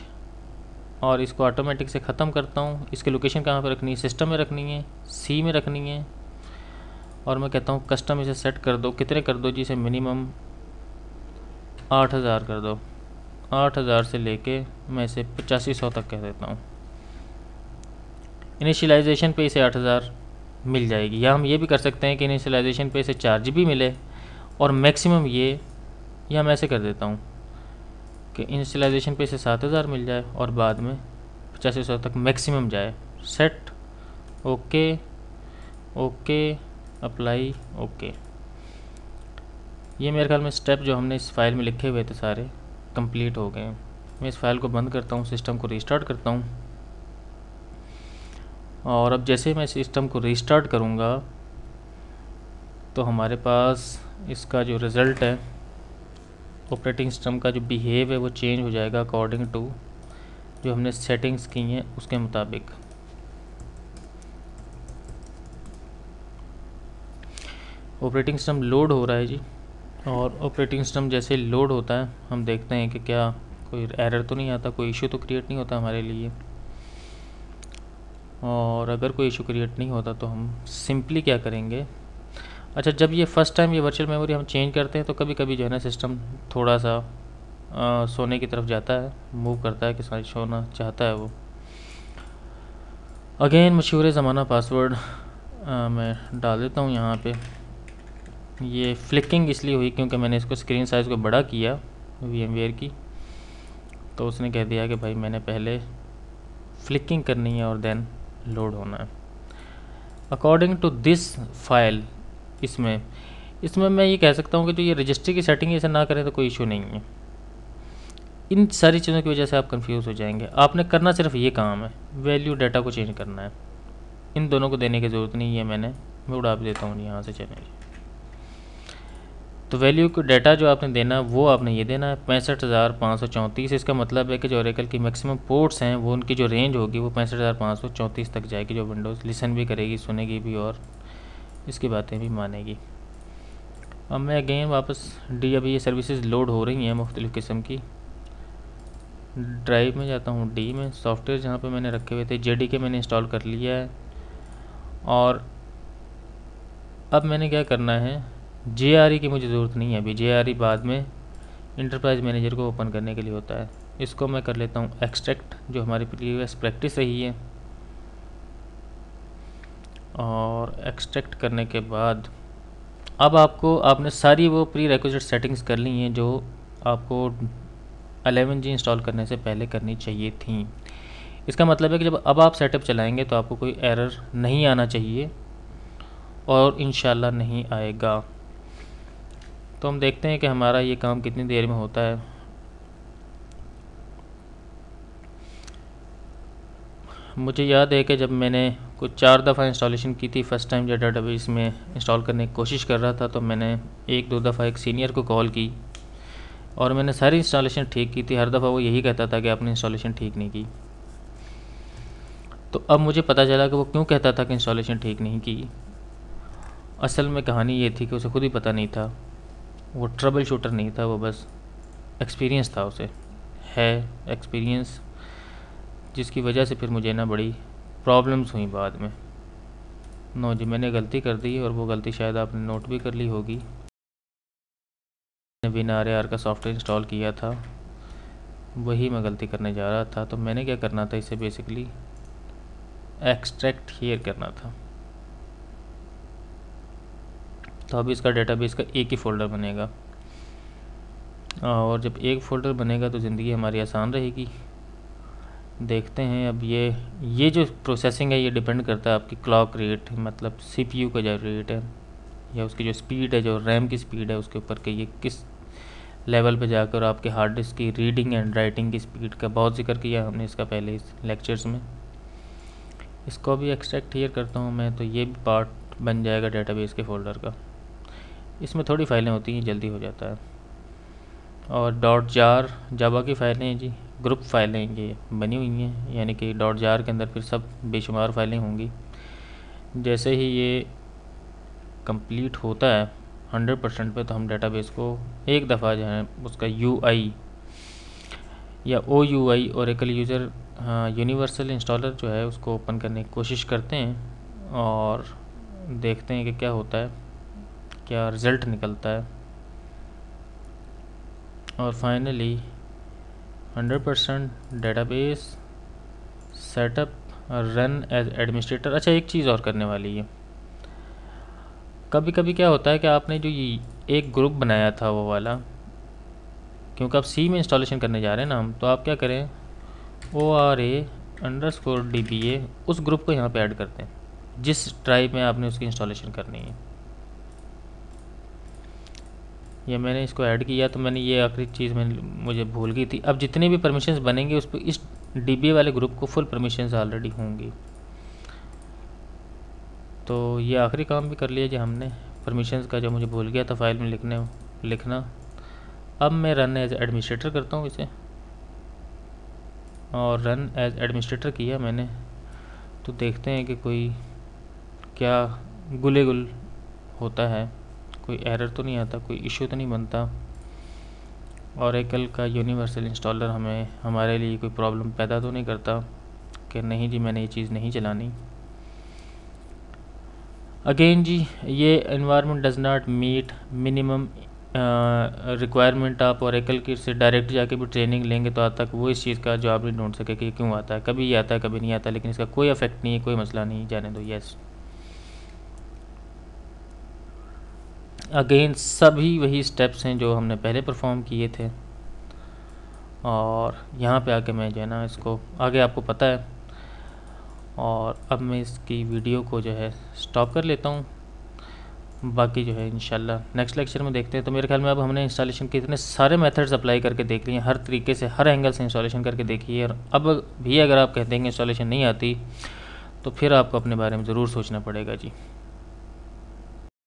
और इसको ऑटोमेटिक से ख़त्म करता हूँ इसकी लोकेशन कहाँ पर रखनी है सिस्टम में रखनी है सी में रखनी है और मैं कहता हूँ कस्टम इसे सेट कर दो कितने कर दो जी इसे मिनिमम आठ हज़ार कर दो आठ हज़ार से लेके मैं इसे पचासी सौ तक कह देता हूँ इनिशियलाइजेशन पे इसे आठ हज़ार मिल जाएगी या हम ये भी कर सकते हैं कि इनिशियलाइजेशन पे इसे चार्ज भी मिले और मैक्सिमम ये या मैं ऐसे कर देता हूँ कि इनिशियलाइजेशन पे इसे सात हज़ार मिल जाए और बाद में पचासी सौ तक मैक्सिमम जाए set okay okay apply okay ये मेरे ख्याल में स्टेप जो हमने इस फाइल में लिखे हुए थे सारे कंप्लीट हो गए हैं मैं इस फाइल को बंद करता हूँ सिस्टम को रिस्टार्ट करता हूँ और अब जैसे मैं सिस्टम को रिस्टार्ट करूँगा तो हमारे पास इसका जो रिज़ल्ट है ऑपरेटिंग सिस्टम का जो बिहेव है वो चेंज हो जाएगा अकॉर्डिंग टू जो हमने सेटिंग्स की हैं उसके मुताबिक ऑपरेटिंग सिस्टम लोड हो रहा है जी और ऑपरेटिंग सिस्टम जैसे लोड होता है हम देखते हैं कि क्या कोई एरर तो नहीं आता कोई इशू तो क्रिएट नहीं होता हमारे लिए और अगर कोई इशू क्रिएट नहीं होता तो हम सिंपली क्या करेंगे अच्छा जब ये फ़र्स्ट टाइम ये वर्चुअल मेमोरी हम चेंज करते हैं तो कभी कभी जो है ना सिस्टम थोड़ा सा आ, सोने की तरफ जाता है मूव करता है कि सारी सोना चाहता है वो अगेन मशहूर ज़माना पासवर्ड मैं डाल देता हूँ यहाँ पे ये फ्लिकिंग इसलिए हुई क्योंकि मैंने इसको स्क्रीन साइज़ को बड़ा किया वी एम वेयर की तो उसने कह दिया कि भाई मैंने पहले फ्लिकिंग करनी है और देन लोड होना है अकॉर्डिंग टू दिस फाइल इसमें इसमें मैं ये कह सकता हूँ कि जो ये रजिस्ट्री की सेटिंग है इसे ना करें तो कोई इशू नहीं है इन सारी चीज़ों की वजह से आप कंफ्यूज हो जाएंगे आपने करना सिर्फ ये काम है वैल्यू डाटा को चेंज करना है इन दोनों को देने की ज़रूरत नहीं है मैंने मैं उड़ा भी देता हूँ यहाँ से चैनल तो वैल्यू को डाटा जो आपने देना है वो आपने ये देना है पैंसठ हज़ार पाँच सौ चौंतीस इसका मतलब है कि जो ओरेकल की मैक्सिमम पोर्ट्स हैं वो उनकी जो रेंज होगी वो पैंसठ हज़ार पाँच सौ तक जाएगी जो विंडोज़ लिसन भी करेगी सुनेगी भी और इसकी बातें भी मानेगी अब मैं अगेन वापस डी अभी ये सर्विसेज लोड हो रही हैं मुख्तलिफ़ किस्म की ड्राइव में जाता हूँ डी में सॉफ्टवेयर जहाँ पे मैंने रखे हुए थे जे के मैंने इंस्टॉल कर लिया है और अब मैंने क्या करना है जे की मुझे ज़रूरत नहीं है अभी जे बाद में इंटरप्राइज मैनेजर को ओपन करने के लिए होता है इसको मैं कर लेता हूँ एक्सट्रैक्ट जो हमारी प्रीवियस प्रैक्टिस रही है और एक्सट्रैक्ट करने के बाद अब आपको आपने सारी वो प्री रिक्वेस्ट सेटिंग्स कर ली हैं जो आपको अलेवन जी इंस्टॉल करने से पहले करनी चाहिए थी इसका मतलब है कि जब अब आप सेटअप चलाएंगे तो आपको कोई एरर नहीं आना चाहिए और इन नहीं आएगा तो हम देखते हैं कि हमारा ये काम कितनी देर में होता है मुझे याद है कि जब मैंने कुछ चार दफ़ा इंस्टॉलेशन की थी फ़र्स्ट टाइम जब डाटा बेस में इंस्टॉल करने की कोशिश कर रहा था तो मैंने एक दो दफ़ा एक सीनियर को कॉल की और मैंने सारी इंस्टॉलेशन ठीक की थी हर दफ़ा वो यही कहता था कि आपने इंस्टॉलेशन ठीक नहीं की तो अब मुझे पता चला कि वो क्यों कहता था कि इंस्टॉलेशन ठीक नहीं की असल में कहानी ये थी कि उसे खुद ही पता नहीं था वो ट्रबल शूटर नहीं था वो बस एक्सपीरियंस था उसे है एक्सपीरियंस जिसकी वजह से फिर मुझे ना बड़ी प्रॉब्लम्स हुई बाद में नो जी मैंने गलती कर दी और वो गलती शायद आपने नोट भी कर ली होगी मैंने बिना आर आर का सॉफ्टवेयर इंस्टॉल किया था वही मैं गलती करने जा रहा था तो मैंने क्या करना था इसे बेसिकली एक्सट्रैक्ट हेयर करना था तो अब इसका डेटाबेस का एक ही फ़ोल्डर बनेगा और जब एक फ़ोल्डर बनेगा तो ज़िंदगी हमारी आसान रहेगी देखते हैं अब ये ये जो प्रोसेसिंग है ये डिपेंड करता है आपकी क्लॉक रेट मतलब सीपीयू का जो रेट है या उसकी जो स्पीड है जो रैम की स्पीड है उसके ऊपर कि ये किस लेवल पे जाकर आपके हार्ड डिस्क की रीडिंग एंड राइटिंग की स्पीड का बहुत जिक्र किया हमने इसका पहले इस लेक्चर्स में इसको भी एक्सट्रैक्ट क्लियर करता हूँ मैं तो ये भी पार्ट बन जाएगा डेटाबेस के फ़ोल्डर का इसमें थोड़ी फाइलें होती हैं जल्दी हो जाता है और डॉट जार जावा की फाइलें हैं जी ग्रुप फाइलें ये बनी हुई हैं यानी कि डॉट जार के अंदर फिर सब बेशुमार फाइलें होंगी जैसे ही ये कंप्लीट होता है हंड्रेड परसेंट पर तो हम डेटाबेस को एक दफ़ा जो है उसका यू आई या ओ यू आई और एकल यूज़र हाँ, यूनिवर्सल इंस्टॉलर जो है उसको ओपन करने की कोशिश करते हैं और देखते हैं कि क्या होता है क्या रिज़ल्ट निकलता है और finally 100 percent database setup run as administrator अच्छा एक चीज़ और करने वाली है कभी कभी क्या होता है कि आपने जो ये एक ग्रुप बनाया था वो वाला क्योंकि आप सी में इंस्टॉलेशन करने जा रहे हैं ना हम तो आप क्या करें O R A underscore D B A उस ग्रुप को यहाँ पे ऐड करते हैं जिस ट्राइब में आपने उसकी इंस्टॉलेशन करनी है या मैंने इसको ऐड किया तो मैंने ये आखिरी चीज़ मैंने मुझे भूल गई थी अब जितनी भी परमिशंस बनेंगे उस पर इस डी वाले ग्रुप को फुल परमिशंस ऑलरेडी होंगी तो ये आखिरी काम भी कर लिया जी हमने परमिशंस का जो मुझे भूल गया था फाइल में लिखने लिखना अब मैं रन एज एडमिनिस्ट्रेटर करता हूँ इसे और रन एज एडमिनिस्ट्रेटर किया मैंने तो देखते हैं कि कोई क्या गुले गुल होता है कोई एरर तो नहीं आता कोई इशू तो नहीं बनता औरकल का यूनिवर्सल इंस्टॉलर हमें हमारे लिए कोई प्रॉब्लम पैदा तो नहीं करता कि नहीं जी मैंने ये चीज़ नहीं चलानी अगेन जी ये environment does not meet minimum requirement आप और एकल की से डायरेक्ट जाके भी ट्रेनिंग लेंगे तो आज तक वो इस चीज़ का जवाब नहीं ढूंढ सके कि क्यों आता है कभी आता है कभी नहीं आता लेकिन इसका कोई अफेक्ट नहीं है कोई मसला नहीं जाने दो यस अगेन सभी वही स्टेप्स हैं जो हमने पहले परफॉर्म किए थे और यहाँ पे आके मैं जो है ना इसको आगे आपको पता है और अब मैं इसकी वीडियो को जो है स्टॉप कर लेता हूँ बाकी जो है इन नेक्स्ट लेक्चर में देखते हैं तो मेरे ख्याल में अब हमने इंस्टॉलेशन के इतने सारे मेथड्स अप्लाई करके देख लिए हर तरीके से हर एंगल से इंस्टॉलेशन करके देखिए और अब भी अगर आप कहते हैं कि इंस्टॉलेशन नहीं आती तो फिर आपको अपने बारे में ज़रूर सोचना पड़ेगा जी